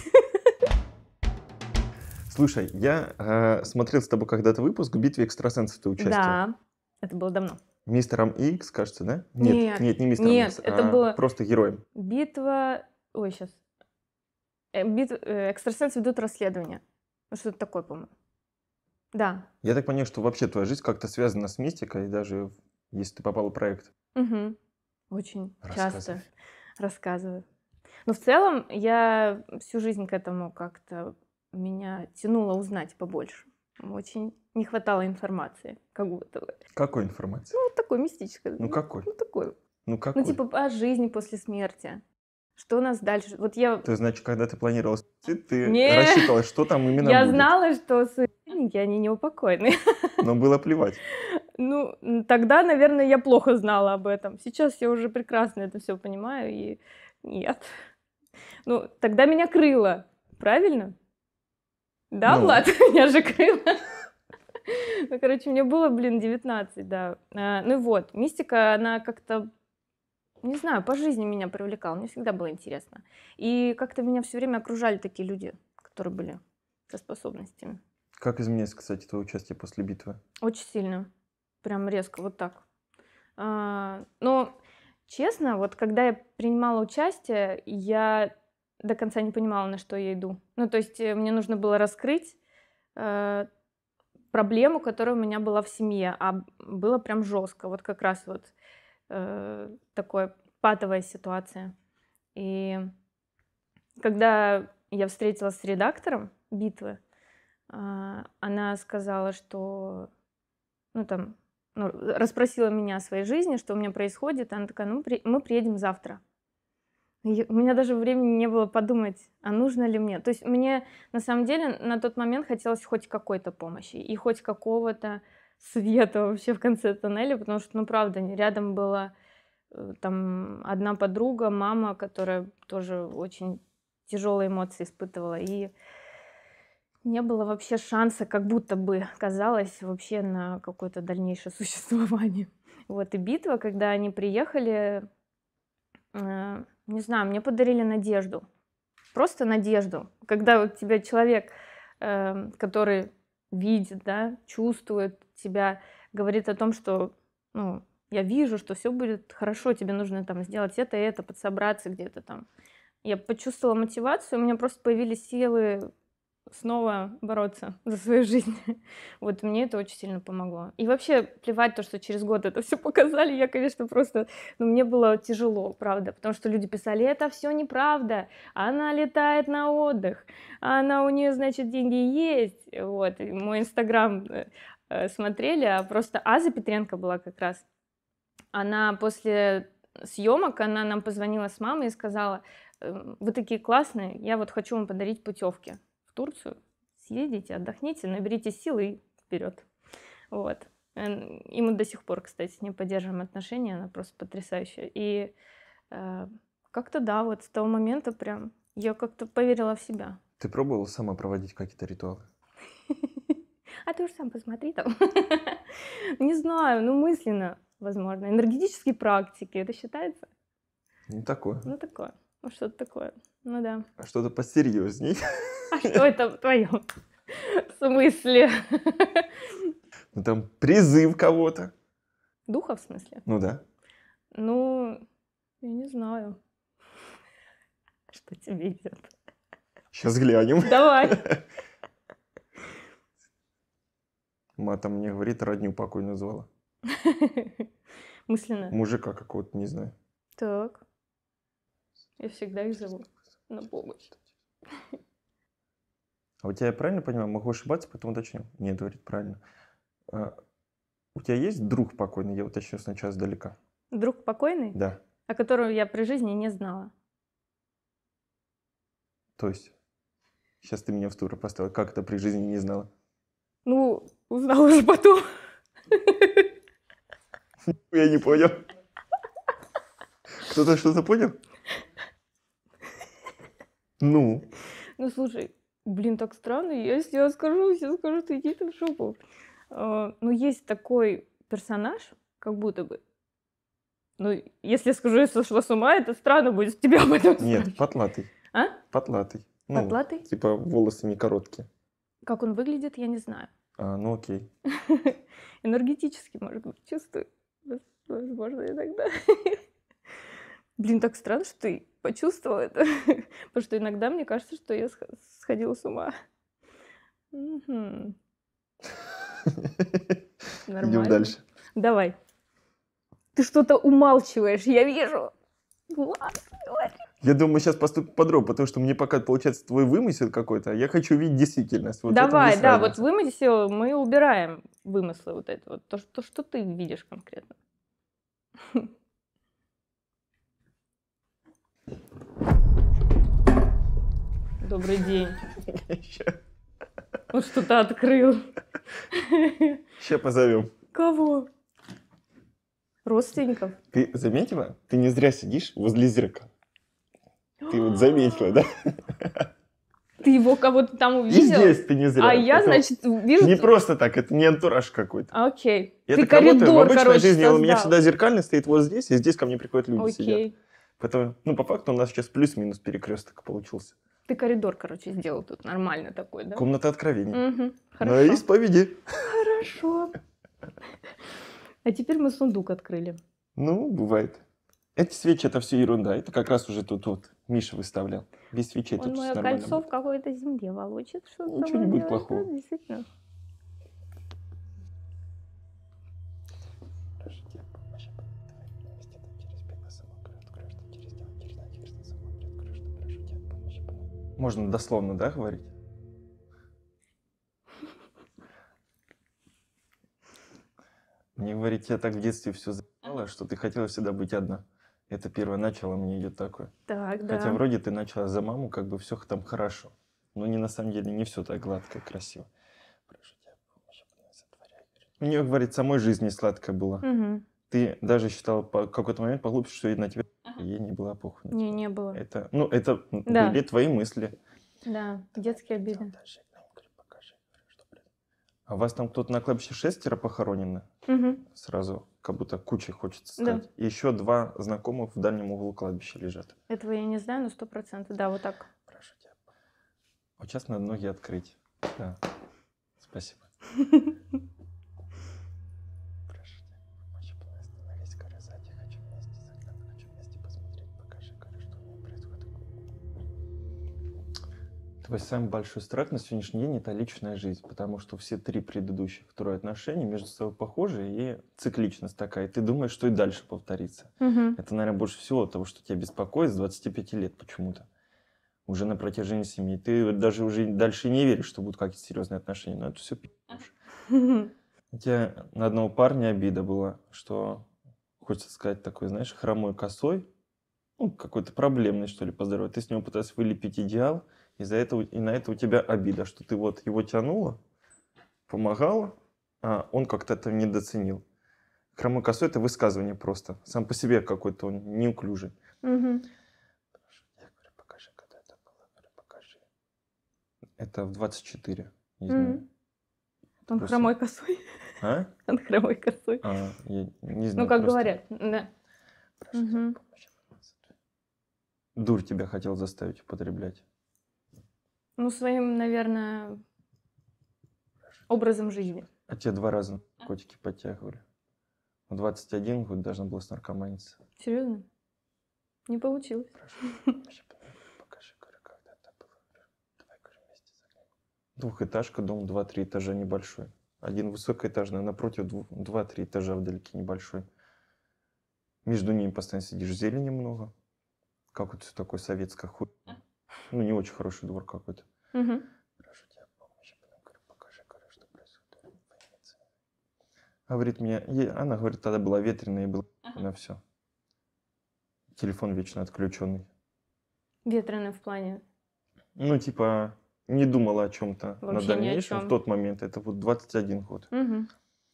B: Слушай, я э, смотрел с тобой когда-то выпуск "Битвы экстрасенсов» ты участвовал. Да, это было давно. Мистером Икс, кажется, да? Нет, нет, не мистером нет, Икс, это а было просто героем.
A: Битва... Ой, сейчас. Э, Битва. Э, Экстрасенсы ведут расследование. Ну, что-то такое, по-моему. Да.
B: Я так понимаю, что вообще твоя жизнь как-то связана с мистикой, даже если ты попал в проект.
A: Угу. Очень часто рассказываю. Но в целом я всю жизнь к этому как-то меня тянуло узнать побольше. Очень не хватало информации, как будто бы.
B: Какой информации? Ну, вот
A: такой мистической. Ну, какой? Ну, такой. Ну, ну, какой? Ну, типа о жизни после смерти. Что у нас дальше? Вот я... То
B: есть, значит, когда ты планировала, ты, ты рассчитывала, что там именно Я будет. знала,
A: что школьники, они неупокойные.
B: Но было плевать.
A: Ну, тогда, наверное, я плохо знала об этом. Сейчас я уже прекрасно это все понимаю, и нет. Ну, тогда меня крыло, правильно? Да, ну. Влад, меня же крыло. Ну, короче, мне было, блин, 19, да. А, ну и вот, мистика, она как-то не знаю, по жизни меня привлекала. мне всегда было интересно. И как-то меня все время окружали такие люди, которые были со способностями.
B: Как изменилось, кстати, твое участие после битвы?
A: Очень сильно. Прям резко, вот так. А, ну, честно, вот когда я принимала участие, я до конца не понимала, на что я иду. Ну, то есть э, мне нужно было раскрыть э, проблему, которая у меня была в семье, а было прям жестко, вот как раз вот э, такая патовая ситуация. И когда я встретилась с редактором битвы, а, она сказала, что, ну там, ну, расспросила меня о своей жизни, что у меня происходит. Она такая, ну при... мы приедем завтра. у меня даже времени не было подумать, а нужно ли мне. То есть мне на самом деле на тот момент хотелось хоть какой-то помощи и хоть какого-то света вообще в конце тоннеля, потому что, ну правда, рядом была э, там одна подруга, мама, которая тоже очень тяжелые эмоции испытывала. И не было вообще шанса, как будто бы казалось, вообще на какое-то дальнейшее существование. Вот, и битва, когда они приехали, э, не знаю, мне подарили надежду. Просто надежду. Когда вот тебя человек, э, который видит, да, чувствует тебя, говорит о том, что, ну, я вижу, что все будет хорошо, тебе нужно там сделать это это, подсобраться где-то там. Я почувствовала мотивацию, у меня просто появились силы снова бороться за свою жизнь. Вот мне это очень сильно помогло. И вообще плевать то, что через год это все показали, я, конечно, просто... Ну, мне было тяжело, правда, потому что люди писали, это все неправда, она летает на отдых, она у нее, значит, деньги есть. Вот, И мой инстаграм э, э, смотрели, а просто Аза Петренко была как раз. Она после съемок, она нам позвонила с мамой и сказала, «Эм, вы такие классные, я вот хочу вам подарить путевки Турцию, съездите, отдохните, наберите силы и вперед. Вот. И мы до сих пор, кстати, с ней поддерживаем отношения, она просто потрясающая. И э, как-то да, вот с того момента прям я как-то поверила в себя.
B: Ты пробовала сама проводить какие-то ритуалы?
A: А ты уж сам посмотри там. Не знаю, ну мысленно, возможно. Энергетические практики, это считается?
B: Ну такое. Ну
A: такое. Ну, что-то такое. Ну да.
B: А что-то посерьезней.
A: А что это в твоем смысле?
B: Ну там призыв кого-то.
A: Духа, в смысле? Ну да. Ну, я не знаю. Что тебе идет?
B: Сейчас глянем. Давай. Мата мне говорит, родню покой назвала. Мысленно. Мужика какого-то, не знаю.
A: Так. Я всегда их зову на помощь.
B: А у тебя, я правильно понимаю, могу ошибаться, поэтому уточню. Нет, говорит правильно. А, у тебя есть друг покойный? Я уточню сначала сдалека.
A: Друг покойный? Да. О а котором я при жизни не знала.
B: То есть? Сейчас ты меня в ступор поставила. Как это при жизни не знала?
A: Ну, узнала уже потом.
B: Я не понял. Кто-то что-то понял? Ну?
A: Ну, слушай, блин, так странно. Я сейчас скажу, сейчас скажу, ты иди ты в шопу. А, Но ну, есть такой персонаж, как будто бы. Ну, если я скажу, я сошла с ума, это странно будет тебя об этом Нет,
B: потлатый. А? Потлатый. Ну, Типа волосы не короткие.
A: Как он выглядит, я не знаю.
B: А, ну окей.
A: Энергетически, может быть, чувствую. Возможно, иногда. Блин, так странно, что ты почувствовала это. Потому что иногда мне кажется, что я сходила с ума. Угу. Идем дальше. Давай. Ты что-то умалчиваешь, я вижу.
B: Я думаю, сейчас поступим подробно, потому что мне пока получается твой вымысел какой-то, а я хочу увидеть действительность. Вот Давай, да, вот
A: вымысел, мы убираем вымыслы вот это вот, то, что, что ты видишь конкретно. Добрый день. Вот что-то открыл.
B: Сейчас позовем.
A: Кого? Родственников.
B: Ты заметила? Ты не зря сидишь возле зеркала. Ты вот заметила, да?
A: Ты его кого-то там увидел? И здесь ты
B: не зря. А я, это значит, вижу... Не просто так, это не антураж какой-то. А,
A: окей. Okay. Я ты так коридор, работаю в обычной короче, жизни. Создал. У меня всегда
B: зеркальный стоит вот здесь, и здесь ко мне приходят люди okay. сидят. Поэтому, ну, по факту у нас сейчас плюс-минус перекресток получился.
A: Ты коридор, короче, сделал тут нормально такой, да?
B: Комната откровений. Угу. Хорошо. На исповеди.
A: Хорошо. А теперь мы сундук открыли.
B: Ну, бывает. Эти свечи это все ерунда. Это как раз уже тут вот Миша выставлял. Без свечей Он тут все кольцо
A: будет. в какой-то земле волочит. Что то Ничего не будет плохого. Да, действительно.
B: Можно дословно, да, говорить? Мне говорить, я так в детстве все заебало, что ты хотела всегда быть одна. Это первое начало мне идет такое.
C: Так, да. Хотя вроде
B: ты начала за маму, как бы все там хорошо. Но не на самом деле не все так гладко и красиво. Прошу тебя, помощи, У нее, говорит, самой жизни не сладкая была. Угу ты даже считал по какой-то момент поглубже, что на тебя ага. ей не было похуй. Не, не было. Это, ну, это да. были твои мысли.
A: Да, детские обиды.
B: А у вас там кто-то на кладбище шестеро похоронено? Угу. Сразу, как будто куча, хочется сказать. Да. И еще два знакомых в дальнем углу кладбища лежат.
A: Этого я не знаю, но сто процентов, да, вот так. Прошу тебя.
B: Вот сейчас надо ноги открыть. Да. Спасибо. мой самый большой страх на сегодняшний день – это личная жизнь, потому что все три предыдущих вторые отношения между собой похожи и цикличность такая. И ты думаешь, что и дальше повторится. Угу. Это, наверное, больше всего того, что тебя беспокоит с 25 лет почему-то. Уже на протяжении семьи. Ты даже уже дальше не веришь, что будут какие-то серьезные отношения. Но это все пи***ешь. У тебя на одного парня обида была, что, хочется сказать, такой, знаешь, хромой косой, ну, какой-то проблемный, что ли, по Ты с него пытался вылепить идеал – и, за это, и на это у тебя обида, что ты вот его тянула, помогала, а он как-то это недоценил. Хромой косой это высказывание просто. Сам по себе какой-то он неуклюжий.
A: Угу. Это было, я
B: говорю покажи. Это в 24. Не знаю. Mm.
A: Он хромой косой. А? Он хромой
B: косой. А, я не ну, знаю. Ну, как Просто... говорят,
A: да. Прошу, угу.
B: Дур тебя хотел заставить употреблять.
A: Ну, своим, наверное, образом жизни.
B: А те два раза котики подтягивали. В 21 год должна была наркоманиться.
A: Серьезно? Не получилось. Хорошо. Покажи, говорю, когда это было.
B: Давай, говорю, вместе загнем. Двухэтажка, дом два-три этажа небольшой. Один высокоэтажный, а напротив два-три этажа вдалеке небольшой. Между ними постоянно сидишь, зелени много. Как вот все такое советское хуй ну, не очень хороший двор какой-то.
C: Угу. Прошу тебя помощи, потом говорю, покажи, говорю,
B: что происходит Говорит мне, она говорит, тогда была ветреная и была ага. на все. Телефон вечно отключенный.
A: Ветреный в плане?
B: Ну, типа, не думала о чем-то на дальнейшем чем. в тот момент. Это вот 21 год.
A: Угу.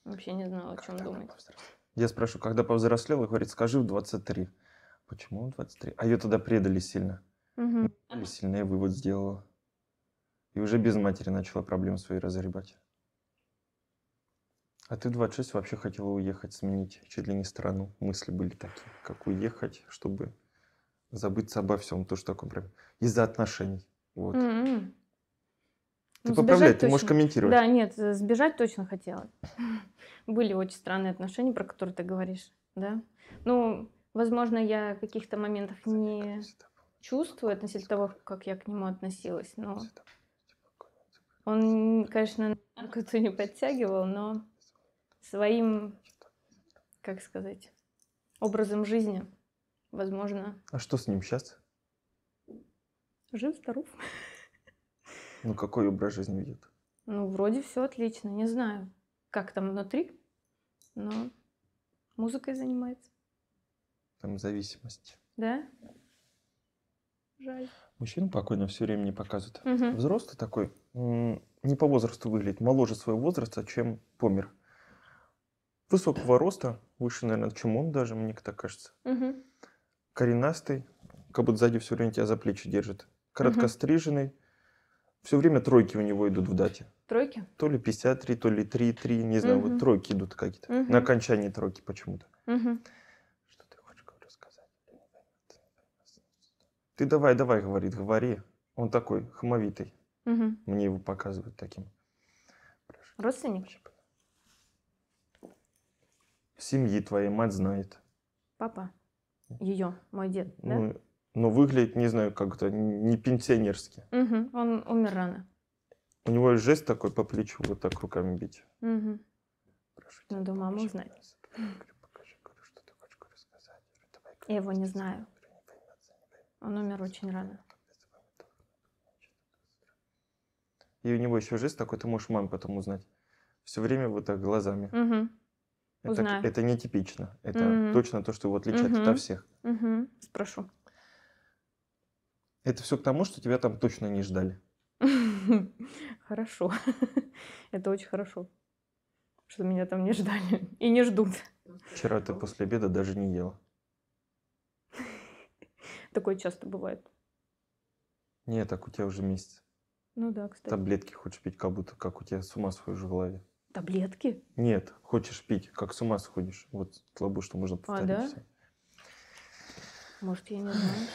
A: Вообще не знала, о чем думать.
B: Я спрашиваю, когда повзрослела, говорит, скажи в 23. Почему в 23? А ее тогда предали сильно. Угу. И сильнее вывод сделала. И уже без матери начала проблемы свои разгребать. А ты 26 вообще хотела уехать, сменить чуть ли не страну. Мысли были такие, как уехать, чтобы забыться обо всем. То, что такое прям из-за отношений. Вот. Mm-hmm. Ты ну, поправляй, ты можешь комментировать. Да,
A: нет, э, сбежать точно хотела. Были очень странные отношения, про которые ты говоришь, да. Ну, возможно, я в каких-то моментах не... Заметка, чувствую относительно того, как я к нему относилась. Но типа он, конечно, какую-то не подтягивал, но своим, как сказать, образом жизни, возможно.
B: А что с ним сейчас? Жив, здоров. Ну, какой образ жизни ведет?
A: Ну, вроде все отлично. Не знаю, как там внутри, но музыкой занимается.
B: Там зависимость.
A: Да? Жаль.
B: Мужчину покойно все время не показывают. Угу. Взрослый такой, не по возрасту выглядит, моложе своего возраста, чем помер. Высокого роста, выше, наверное, чем он даже, мне так кажется. Угу. Коренастый, как будто сзади все время тебя за плечи держит. Короткостриженный. Угу. Все время тройки у него идут в дате. Тройки? То ли 53, то ли 3, 3, не знаю, угу. вот тройки идут какие-то. Угу. На окончании тройки почему-то. Угу. Ты давай, давай, говорит, говори. Он такой хмовитый. Угу. Мне его показывают таким. Родственник? В семьи твоей мать знает.
A: Папа. Ее, мой дед, да? но
B: ну, ну, выглядит, не знаю, как-то не пенсионерски.
A: Угу. Он умер рано.
B: У него жест такой по плечу, вот так руками бить.
A: Угу. Прошу Надо маму узнать. Я его не знаю. Он умер очень рано.
B: И у него еще жизнь такой, ты можешь маме потом узнать. Все время вот так глазами.
A: Угу. Это, Узнаю. это
B: нетипично. Это угу. точно то, что его отличает угу. от всех.
A: Угу. Спрошу.
B: Это все к тому, что тебя там точно не ждали.
A: Хорошо. Это очень хорошо, что меня там не ждали и не ждут.
B: Вчера ты после обеда даже не ела.
A: Такое часто бывает.
B: Не, так у тебя уже месяц. Ну да, кстати. Таблетки хочешь пить, как будто как у тебя с ума сходишь в голове.
A: Таблетки?
B: Нет, хочешь пить, как с ума сходишь. Вот слабо, что можно а, повторить. А, да? Все.
A: Может, я не знаю.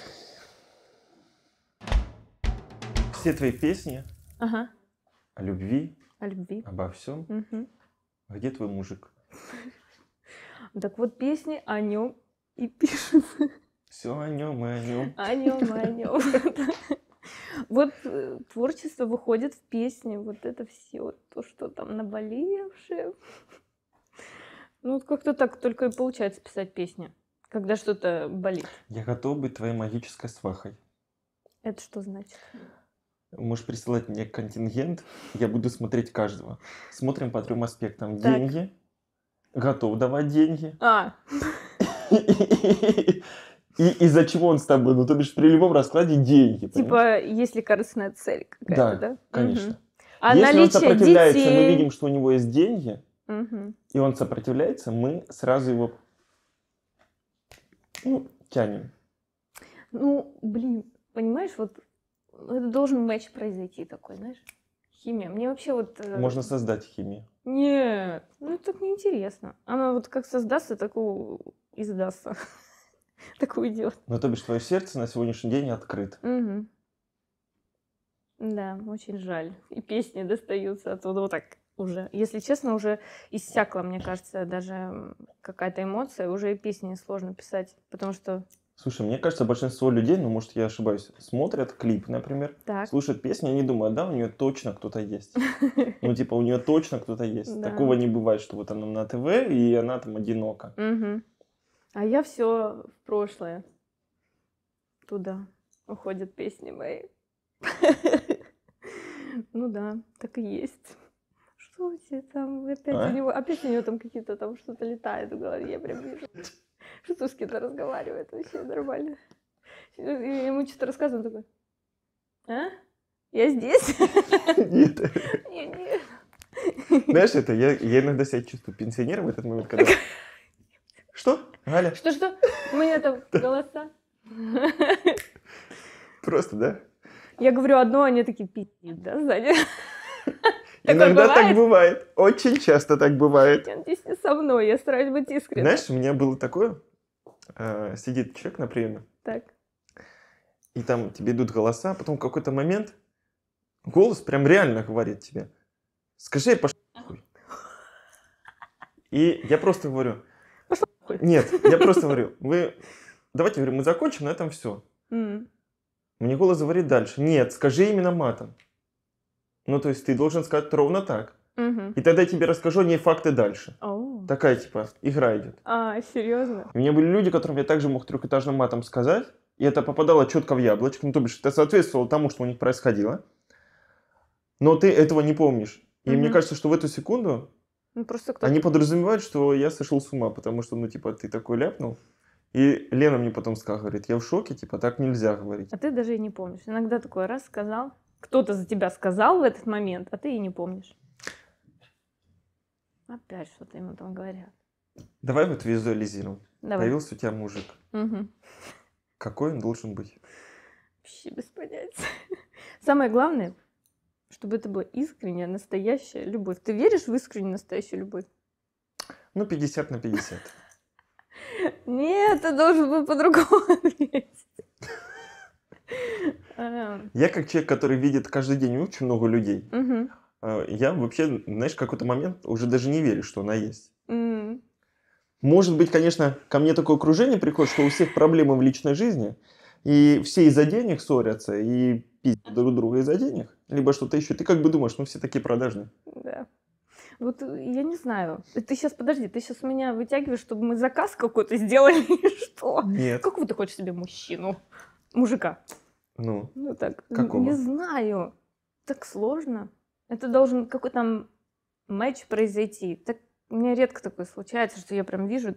B: Все твои песни ага. о любви, о любви, обо всем. Угу. где твой мужик?
A: Так вот, песни о нем и пишутся.
B: Все о нем и о нем. О нем и о нем.
A: Вот э, творчество выходит в песни, вот это все, то, что там наболевшее. Ну, как-то так только и получается писать песни, когда что-то болит.
B: Я готов быть твоей магической свахой.
A: Это что значит?
B: Можешь присылать мне контингент, я буду смотреть каждого. Смотрим по трем аспектам. Так. Деньги. Готов давать деньги.
A: А.
B: И из-за чего он с тобой? Ну, то бишь, при любом раскладе деньги. Типа,
A: понимаешь? есть лекарственная цель какая-то, да? да? конечно. Угу. А Если наличие он сопротивляется, детей... мы видим,
B: что у него есть деньги, угу. и он сопротивляется, мы сразу его ну, тянем.
A: Ну, блин, понимаешь, вот это должен матч произойти такой, знаешь? Химия. Мне вообще вот... Э, Можно
B: создать химию.
A: Нет, ну это так неинтересно. Она вот как создастся, так и издастся. такую делать.
B: Ну, то бишь, твое сердце на сегодняшний день открыто.
A: Угу. Да, очень жаль. И песни достаются оттуда вот так уже. Если честно, уже иссякла, мне кажется, даже какая-то эмоция. Уже и песни сложно писать, потому что...
B: Слушай, мне кажется, большинство людей, ну, может, я ошибаюсь, смотрят клип, например, так. слушают песни, они думают, да, у нее точно кто-то есть. Ну, типа, у нее точно кто-то есть. Такого не бывает, что вот она на ТВ, и она там одинока.
A: А я все в прошлое. Туда уходят песни мои. Ну да, так и есть. Что у тебя там опять а? у него? Опять у него там какие-то там что-то летает в голове, я прям вижу. Что с кем-то разговаривает, вообще нормально. Я ему что-то рассказываю, такой, а? Я здесь?
B: Нет. Нет,
A: нет. Знаешь,
B: это я, я иногда себя чувствую пенсионером в этот момент, когда... Что? Галя.
A: Что-что? У это голоса. Просто, да? Я говорю одно, а они такие пиздит, да, сзади.
B: Иногда так бывает. Очень часто так бывает. Нет,
A: здесь не со мной, я стараюсь быть искренней. Знаешь,
B: у меня было такое. Э, сидит человек на приеме. Так. И там тебе идут голоса, а потом какой-то момент голос прям реально говорит тебе. Скажи, пошли. И я просто говорю, похуй. Нет, я просто говорю, вы... Давайте, говорю, мы закончим, на этом все. Mm. Мне голос говорит дальше. Нет, скажи именно матом. Ну, то есть ты должен сказать ровно так. Угу. И тогда я тебе расскажу не факты дальше. Оу. Такая, типа, игра идет.
C: А, серьезно?
B: У меня были люди, которым я также мог трехэтажным матом сказать, и это попадало четко в яблочко, ну, то бишь, это соответствовало тому, что у них происходило. Но ты этого не помнишь. И угу. мне кажется, что в эту секунду ну, просто кто-то... Они подразумевают, что я сошел с ума, потому что, ну, типа, ты такой ляпнул. И Лена мне потом сказала, говорит, я в шоке, типа, так нельзя говорить.
A: А ты даже и не помнишь. Иногда такое раз сказал, кто-то за тебя сказал в этот момент, а ты и не помнишь. Опять что-то ему там говорят.
B: Давай вот визуализируем. Давай. Появился у тебя мужик. Угу. Какой он должен быть?
A: Вообще без понятия. Самое главное, чтобы это была искренняя, настоящая любовь. Ты веришь в искреннюю, настоящую любовь?
B: Ну, 50 на 50.
A: Нет, это должен был по-другому ответить.
B: Я как человек, который видит каждый день очень много людей,
C: э,
B: я вообще, знаешь, какой-то момент уже даже не верю, что она есть. Может быть, конечно, ко мне такое окружение приходит, что у всех проблемы в личной жизни, и все из-за денег ссорятся, и пиздят друг друга из-за денег либо что-то еще. Ты как бы думаешь, ну все такие продажные. Да.
A: Вот э, я не знаю. Ты сейчас, подожди, ты сейчас меня вытягиваешь, чтобы мы заказ какой-то сделали или что? Нет. Какого ты хочешь себе мужчину? Мужика? Ну, ну так, какого? не знаю. Так сложно. Это должен какой-то там матч произойти. Так, у меня редко такое случается, что я прям вижу.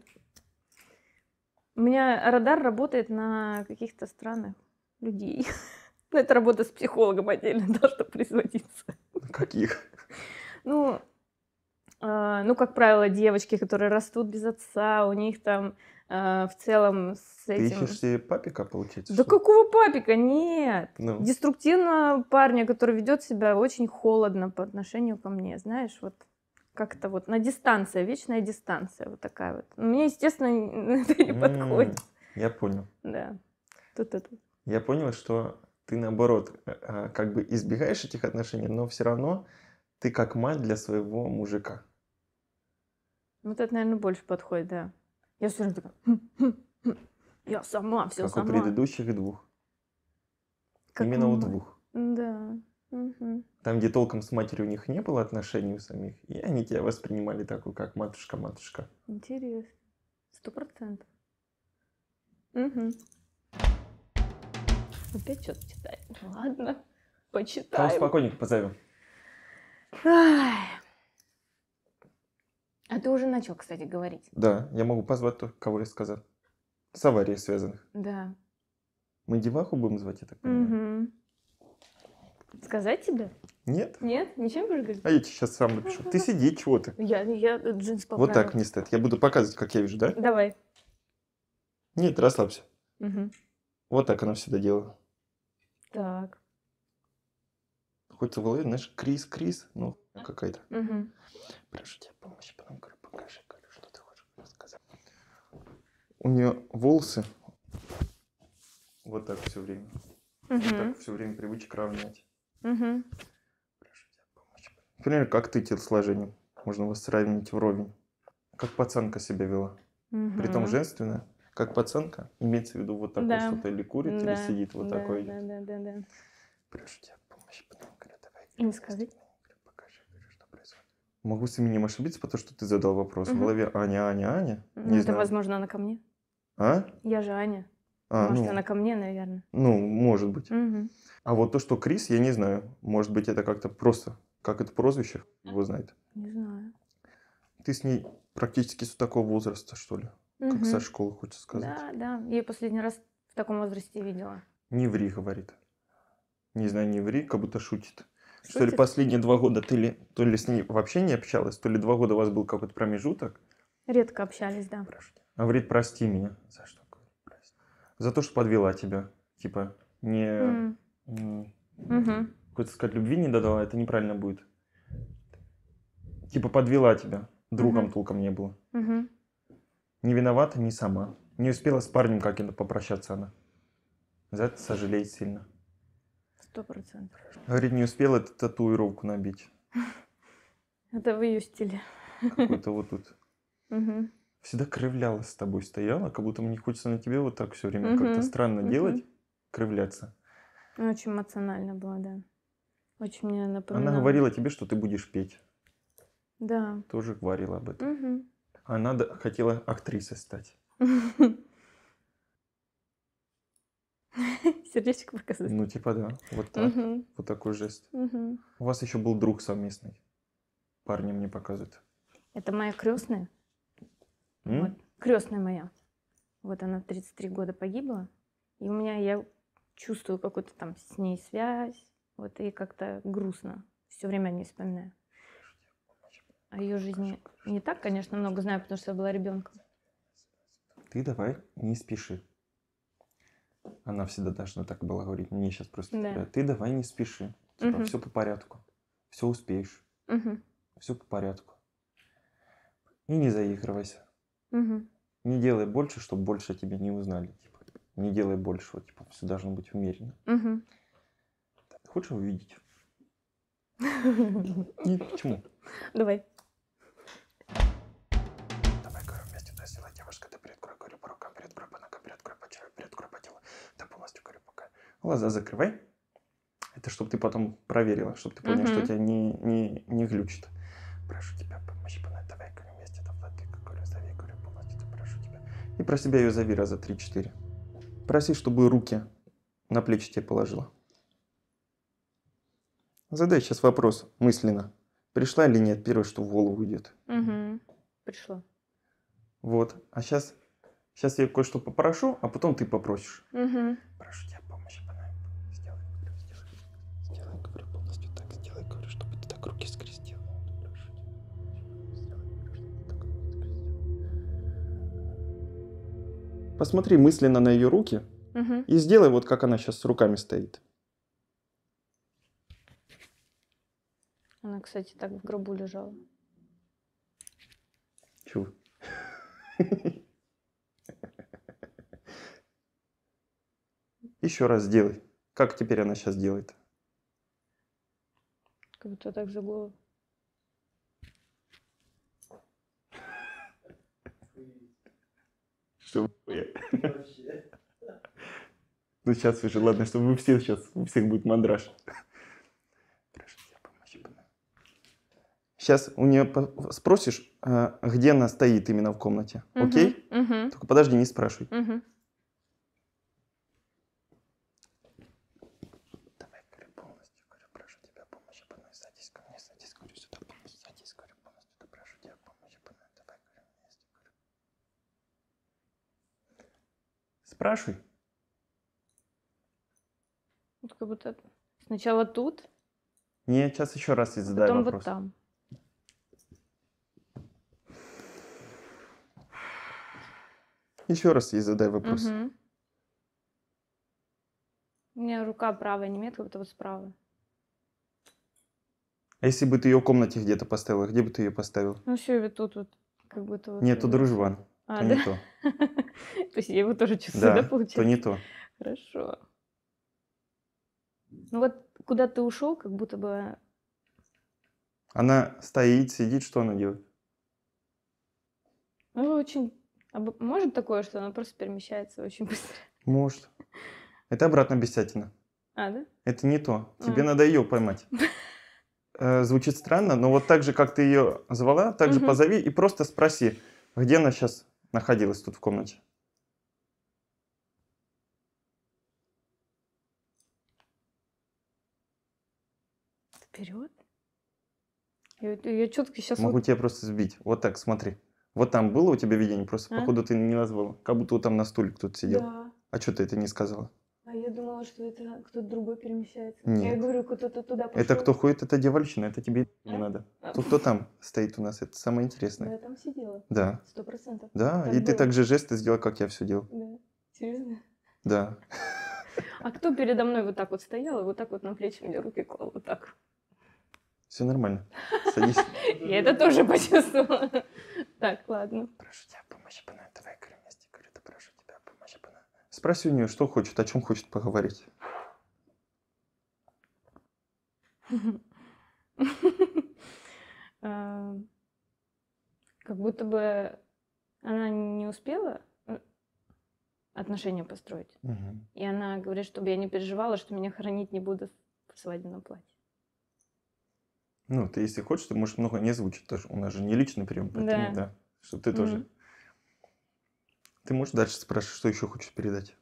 A: У меня радар работает на каких-то странах людей. Ну это работа с психологом отдельно должна производиться. Каких? Ну, а, ну, как правило, девочки, которые растут без отца, у них там а, в целом с этим... Ты ищешь
B: себе папика, получается? Да что?
A: какого папика? Нет. Ну. Деструктивно парня, который ведет себя очень холодно по отношению ко мне, знаешь, вот как-то вот на дистанция, вечная дистанция вот такая вот. Ну, мне, естественно, это не подходит. Я понял. Да. Тут, тут.
B: Я понял, что ты наоборот э, а, как бы избегаешь этих отношений, но все равно ты как мать для своего мужика.
A: Вот это, наверное, больше подходит, да. Я все время такая, «Хм, хм, хм, я сама, все как сама. Как у
B: предыдущих двух. Как Именно мы. у двух.
A: Да. Угу.
B: Там, где толком с матерью у них не было отношений у самих, и они тебя воспринимали такую, как матушка-матушка.
A: Интересно. Сто процентов. Угу. Опять что-то читает. Ладно,
B: почитаем. Кого спокойненько позовем.
A: А ты уже начал, кстати, говорить.
B: Да, я могу позвать только кого я сказал. С аварией связанных. Да. Мы деваху будем звать, я так
A: понимаю? Угу. Сказать тебе? Нет. Нет? Ничем не будешь говорить? А я тебе сейчас сам напишу. Ты
B: сиди, чего ты?
A: Я, я джинс поправила. Вот так
B: мне стоит. Я буду показывать, как я вижу, да? Давай. Нет, расслабься. Угу. Вот так она всегда делала. Так. Хоть в голове, знаешь, Крис, Крис, ну, какая-то. Угу. Прошу тебя помощи, потом говорю, покажи, говорю, что ты хочешь рассказать. У нее волосы вот так все время. Угу. Вот так все время привычка равнять.
C: Угу. Прошу
B: тебя помощи. Например, как ты телосложением? Можно вас сравнить вровень. Как пацанка себя вела. Угу. Притом женственная. Как пацанка? Имеется в виду вот такой да. что-то или курит, да. или сидит вот да, такой. Да,
A: да, да, да. Прошу тебя помощи, потом говорю, давай. не сказать Покажи,
B: говорю, что происходит. Могу с именем ошибиться, потому что ты задал вопрос. Угу. В голове Аня, Аня, Аня. Ну, не это,
A: возможно, она ко мне. А? Я же Аня. А, может, ну, она ко мне, наверное.
B: Ну, может быть. Угу. А вот то, что Крис, я не знаю. Может быть, это как-то просто. Как это прозвище? Его знает. Не знаю. Ты с ней практически с такого возраста, что ли? Как со школы, хочется сказать.
A: Да, да. Я ее последний раз в таком возрасте видела.
B: Не ври, говорит. Не знаю, не ври, как будто шутит. шутит? Что ли последние два года ты ли, то ли с ней вообще не общалась, то ли два года у вас был какой-то промежуток.
A: Редко общались, да.
B: А говорит, прости меня. За что? За то, что подвела тебя. Типа, не... Mm. не
A: mm-hmm.
B: сказать, любви не додала, это неправильно будет. Типа, подвела тебя. Другом mm толком не было. mm не виновата не сама. Не успела с парнем каким-то попрощаться она. За это сожалеет сильно.
A: Сто процентов.
B: Говорит, не успела эту татуировку набить.
A: Это в ее стиле.
B: Какой-то вот тут. Угу. Всегда кривлялась с тобой стояла, как будто мне хочется на тебе вот так все время как-то странно делать, кривляться.
A: Ну, очень эмоционально было, да. Очень мне напоминала. Она говорила
B: тебе, что ты будешь петь. Да. Тоже говорила об этом. Угу она хотела актрисой стать.
A: Сердечко показать. Ну, типа, да. Вот так. Угу.
B: Вот такой жест. Угу. У вас еще был друг совместный. Парни мне показывают.
A: Это моя крестная. Вот. Крестная моя. Вот она в 33 года погибла. И у меня я чувствую какую-то там с ней связь. Вот и как-то грустно. Все время о ней вспоминаю о а ее жизни не так, конечно, много знаю, потому что я была ребенком.
B: Ты давай не спеши. Она всегда должна так была говорить. Мне сейчас просто да. ты давай не спеши. Типа, угу. все по порядку. Все успеешь. Угу. Все по порядку. И не заигрывайся. Угу. Не делай больше, чтобы больше тебя не узнали. Типа, не делай большего. Типа, все должно быть умеренно. Угу. Хочешь увидеть?
A: Почему? Давай.
B: глаза закрывай. Это чтобы ты потом проверила, чтобы ты поняла, угу. что тебя не, не, не глючит. Прошу тебя, помощи понадавай, говорю, вместе там владыка, говорю, зови, говорю, полотица, прошу тебя. И про себя ее зови раза три-четыре. Проси, чтобы руки на плечи тебе положила. Задай сейчас вопрос мысленно. Пришла или нет? Первое, что в голову идет.
C: Угу. Пришла.
B: Вот. А сейчас, сейчас я кое-что попрошу, а потом ты попросишь.
C: Угу. Прошу тебя,
B: посмотри мысленно на ее руки угу. и сделай вот как она сейчас с руками стоит.
A: Она, кстати, так в гробу лежала.
B: Чего? Еще раз сделай. Как теперь она сейчас делает?
A: Как будто так за голову.
B: Чтобы... Ну сейчас уже, ладно, чтобы вы все сейчас, у всех будет мандраж. Сейчас у нее спросишь, а, где она стоит именно в комнате, окей? Только подожди, не спрашивай. Спрашивай.
A: Вот как будто сначала тут.
B: Не, сейчас еще раз и задай потом вопрос. вот там. Еще раз ей задай вопрос.
A: Угу. У меня рука правая не имеет, как будто вот справа.
B: А если бы ты ее в комнате где-то поставила, где бы ты ее поставил?
A: Ну, все, вот тут вот, как будто вот. Нет, тут дружбан. А, то да? не то. То есть я его тоже чувствую, да, получается? то не то. Хорошо. Ну вот куда ты ушел, как будто бы...
B: Она стоит, сидит, что она делает?
A: Ну, очень... Может такое, что она просто перемещается очень быстро?
B: Может. Это обратно бесятина. А, да? Это не то. А. Тебе а. надо ее поймать. Э, звучит странно, но вот так же, как ты ее звала, так же позови и просто спроси, где она сейчас находилась тут в комнате?
A: Вперед. Я, я четко сейчас... Могу вот... тебя
B: просто сбить. Вот так, смотри. Вот там было у тебя видение, просто а? походу ты не назвала. Как будто вот там на стуле кто-то сидел. Да. А что ты это не сказала?
A: А я думала, что это кто-то другой перемещается. Нет. Я говорю, кто-то туда пошел. Это кто
B: ходит, это девальщина, это тебе а? не надо. А? Кто, кто там стоит у нас, это самое интересное. Я там сидела. Да. Сто процентов. Да, так и было. ты также жесты сделал, как я все делал.
A: Да. Серьезно? Да. А кто передо мной вот так вот стоял и вот так вот на плечи мне руки клал, вот так?
B: Все нормально. Садись. Я это тоже
A: почувствовала. Так, ладно. Прошу тебя.
B: Спроси у нее, что хочет, о чем хочет поговорить.
A: Эм, как будто бы она не успела э, отношения построить. Угу. И она говорит, чтобы я не переживала, что меня хранить не буду в свадебном платье.
B: Ну, ты если хочешь, ты можешь много не озвучить тоже. У нас же не личный прием, поэтому да. да что ты угу. тоже ты можешь дальше спрашивать, что еще хочешь передать?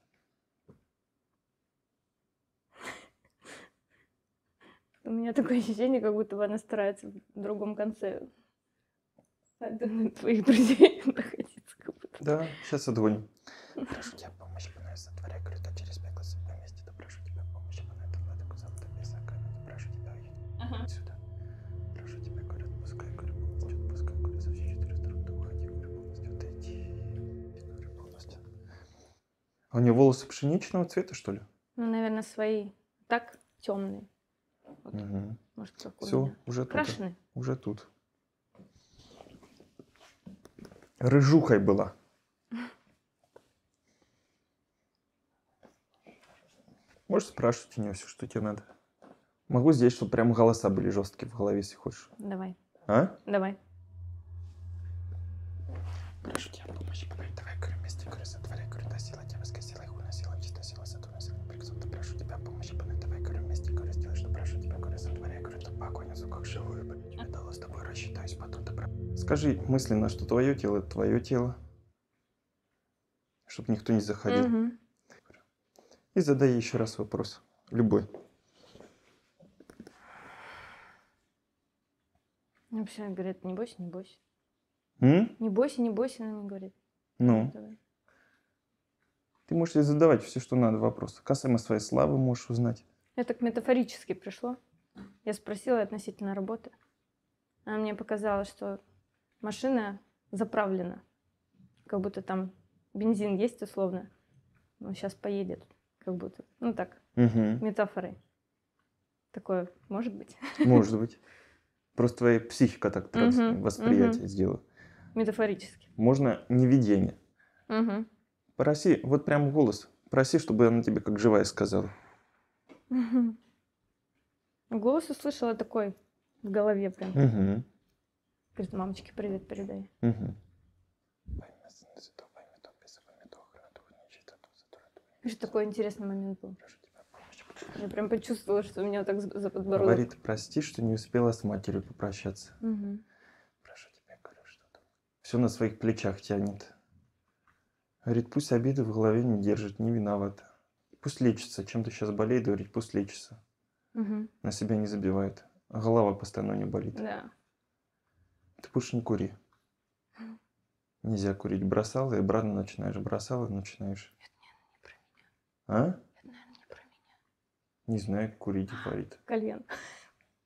A: У меня такое ощущение, как будто бы она старается в другом конце от твоих друзей находиться. Как
B: будто. Да, сейчас отгоним. Прошу тебя помощи, понравится творя крюта через пять глаз вместе. прошу тебя помощи, понравится влада кузам, да без Прошу тебя, ага. сюда. А у нее волосы пшеничного цвета, что ли?
A: Ну, наверное, свои. Так, темные.
B: Вот. Угу. Может, Все, уже Крашеные. тут. Уже тут. Рыжухой была. Можешь спрашивать у нее все, что тебе надо. Могу здесь, чтобы прям голоса были жесткие в голове, если хочешь. Давай. А? Давай. Прошу тебя помощи, помоги. Давай, говорю, вместе, говорю, сотворяй, говорю, да, сила тебя воскресит прошу тебя помощи, пана, давай, говорю, вместе, говорю, сделай, что прошу тебя, говорю, сотворяй, говорю, табаку несу, как живую, блин, тебе дала с тобой рассчитаюсь, потом добра. Скажи мысленно, что твое тело – это твое тело, чтобы никто не заходил. Угу. И задай еще раз вопрос, любой.
A: Ну, все, говорит, не бойся, не бойся. М? Не бойся, не бойся, она мне говорит. Ну. Давай.
B: Ты можешь задавать все, что надо, вопросы. Касаемо своей славы можешь узнать.
A: Это так метафорически пришло. Я спросила относительно работы. Она мне показала, что машина заправлена. Как будто там бензин есть условно. Он сейчас поедет. Как будто. Ну так, угу. метафорой. Такое может быть? Может
B: быть. Просто твоя психика так угу, восприятие угу. сделала.
A: Метафорически.
B: Можно не видение. Угу. Проси, вот прям голос. Проси, чтобы она тебе как живая сказала.
A: Угу. Голос услышала такой в голове прям. Угу. Говорит, мамочке привет передай. Угу. Еще такой интересный момент был. Я прям почувствовала, что у меня так за подбородок.
B: Говорит, прости, что не успела с матерью попрощаться.
A: Угу. Прошу тебя,
B: говорю, что там. Все на своих плечах тянет. Говорит, пусть обиды в голове не держит, не виновата. Пусть лечится. Чем ты сейчас болеет, говорит, пусть лечится. Угу. На себя не забивает. Голова постоянно не болит. Да. Ты больше не кури. Нельзя курить. Бросала и обратно начинаешь. Бросала и начинаешь. Это, наверное, не про меня. А? Это, наверное, не про меня. Не знаю, курить и парит. Кальян.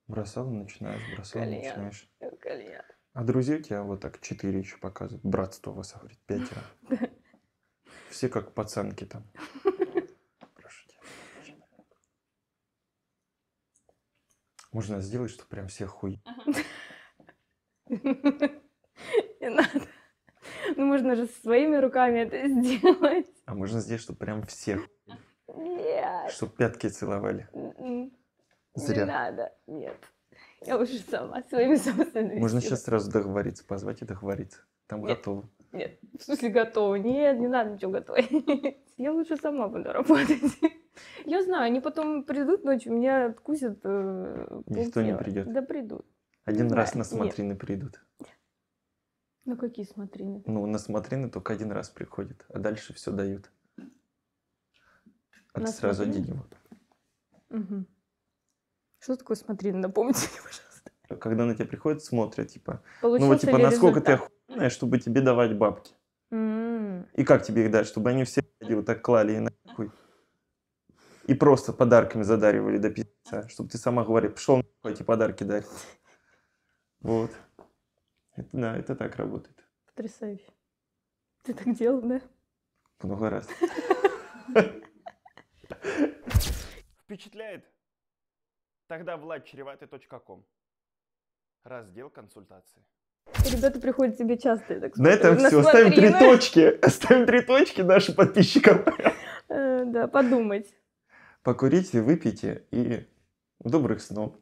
B: Бросала, начинаешь, бросала, кальян. начинаешь. Кальян. А друзей у тебя вот так четыре еще показывают. Братство вас, говорит, пятеро все как пацанки там. Можно сделать, что прям все хуй.
A: Не надо. Ну, можно же своими руками это сделать.
B: А можно сделать, чтобы прям всех. Нет. Чтобы пятки целовали. М-м.
A: Зря. Не надо. Нет. Я лучше сама своими собственными. Можно сейчас
B: сразу договориться, позвать и договориться. Там Нет. готово.
A: Нет, в смысле готова. Нет, не надо ничего готовить. Я лучше сама буду работать. Я знаю, они потом придут ночью, меня откусят. Э, Никто не придет. Да придут. Один раз на смотрины придут. На какие смотрины?
B: Ну, на смотрины только один раз приходит, а дальше все дают.
A: А на ты сразу один Угу. Что такое смотрины? Напомните мне, пожалуйста.
B: Когда на тебя приходят, смотрят, типа, Получился ну вот, типа, насколько ты ну, чтобы тебе давать бабки. И как тебе их дать? Чтобы они все вот так клали и нахуй. И просто подарками задаривали до пи***ца. Чтобы ты сама говорила, пошел нахуй, эти подарки дай. Вот. Это, да, это так работает.
A: Потрясающе. Ты так делал, да?
B: Много раз. Впечатляет? Тогда владчереватый.ком. Раздел консультации.
A: Ребята приходят тебе часто, я так На этом все. Ставим три точки.
B: Ставим три точки нашим подписчикам.
A: Э, да, подумать.
B: Покурите, выпейте и добрых снов.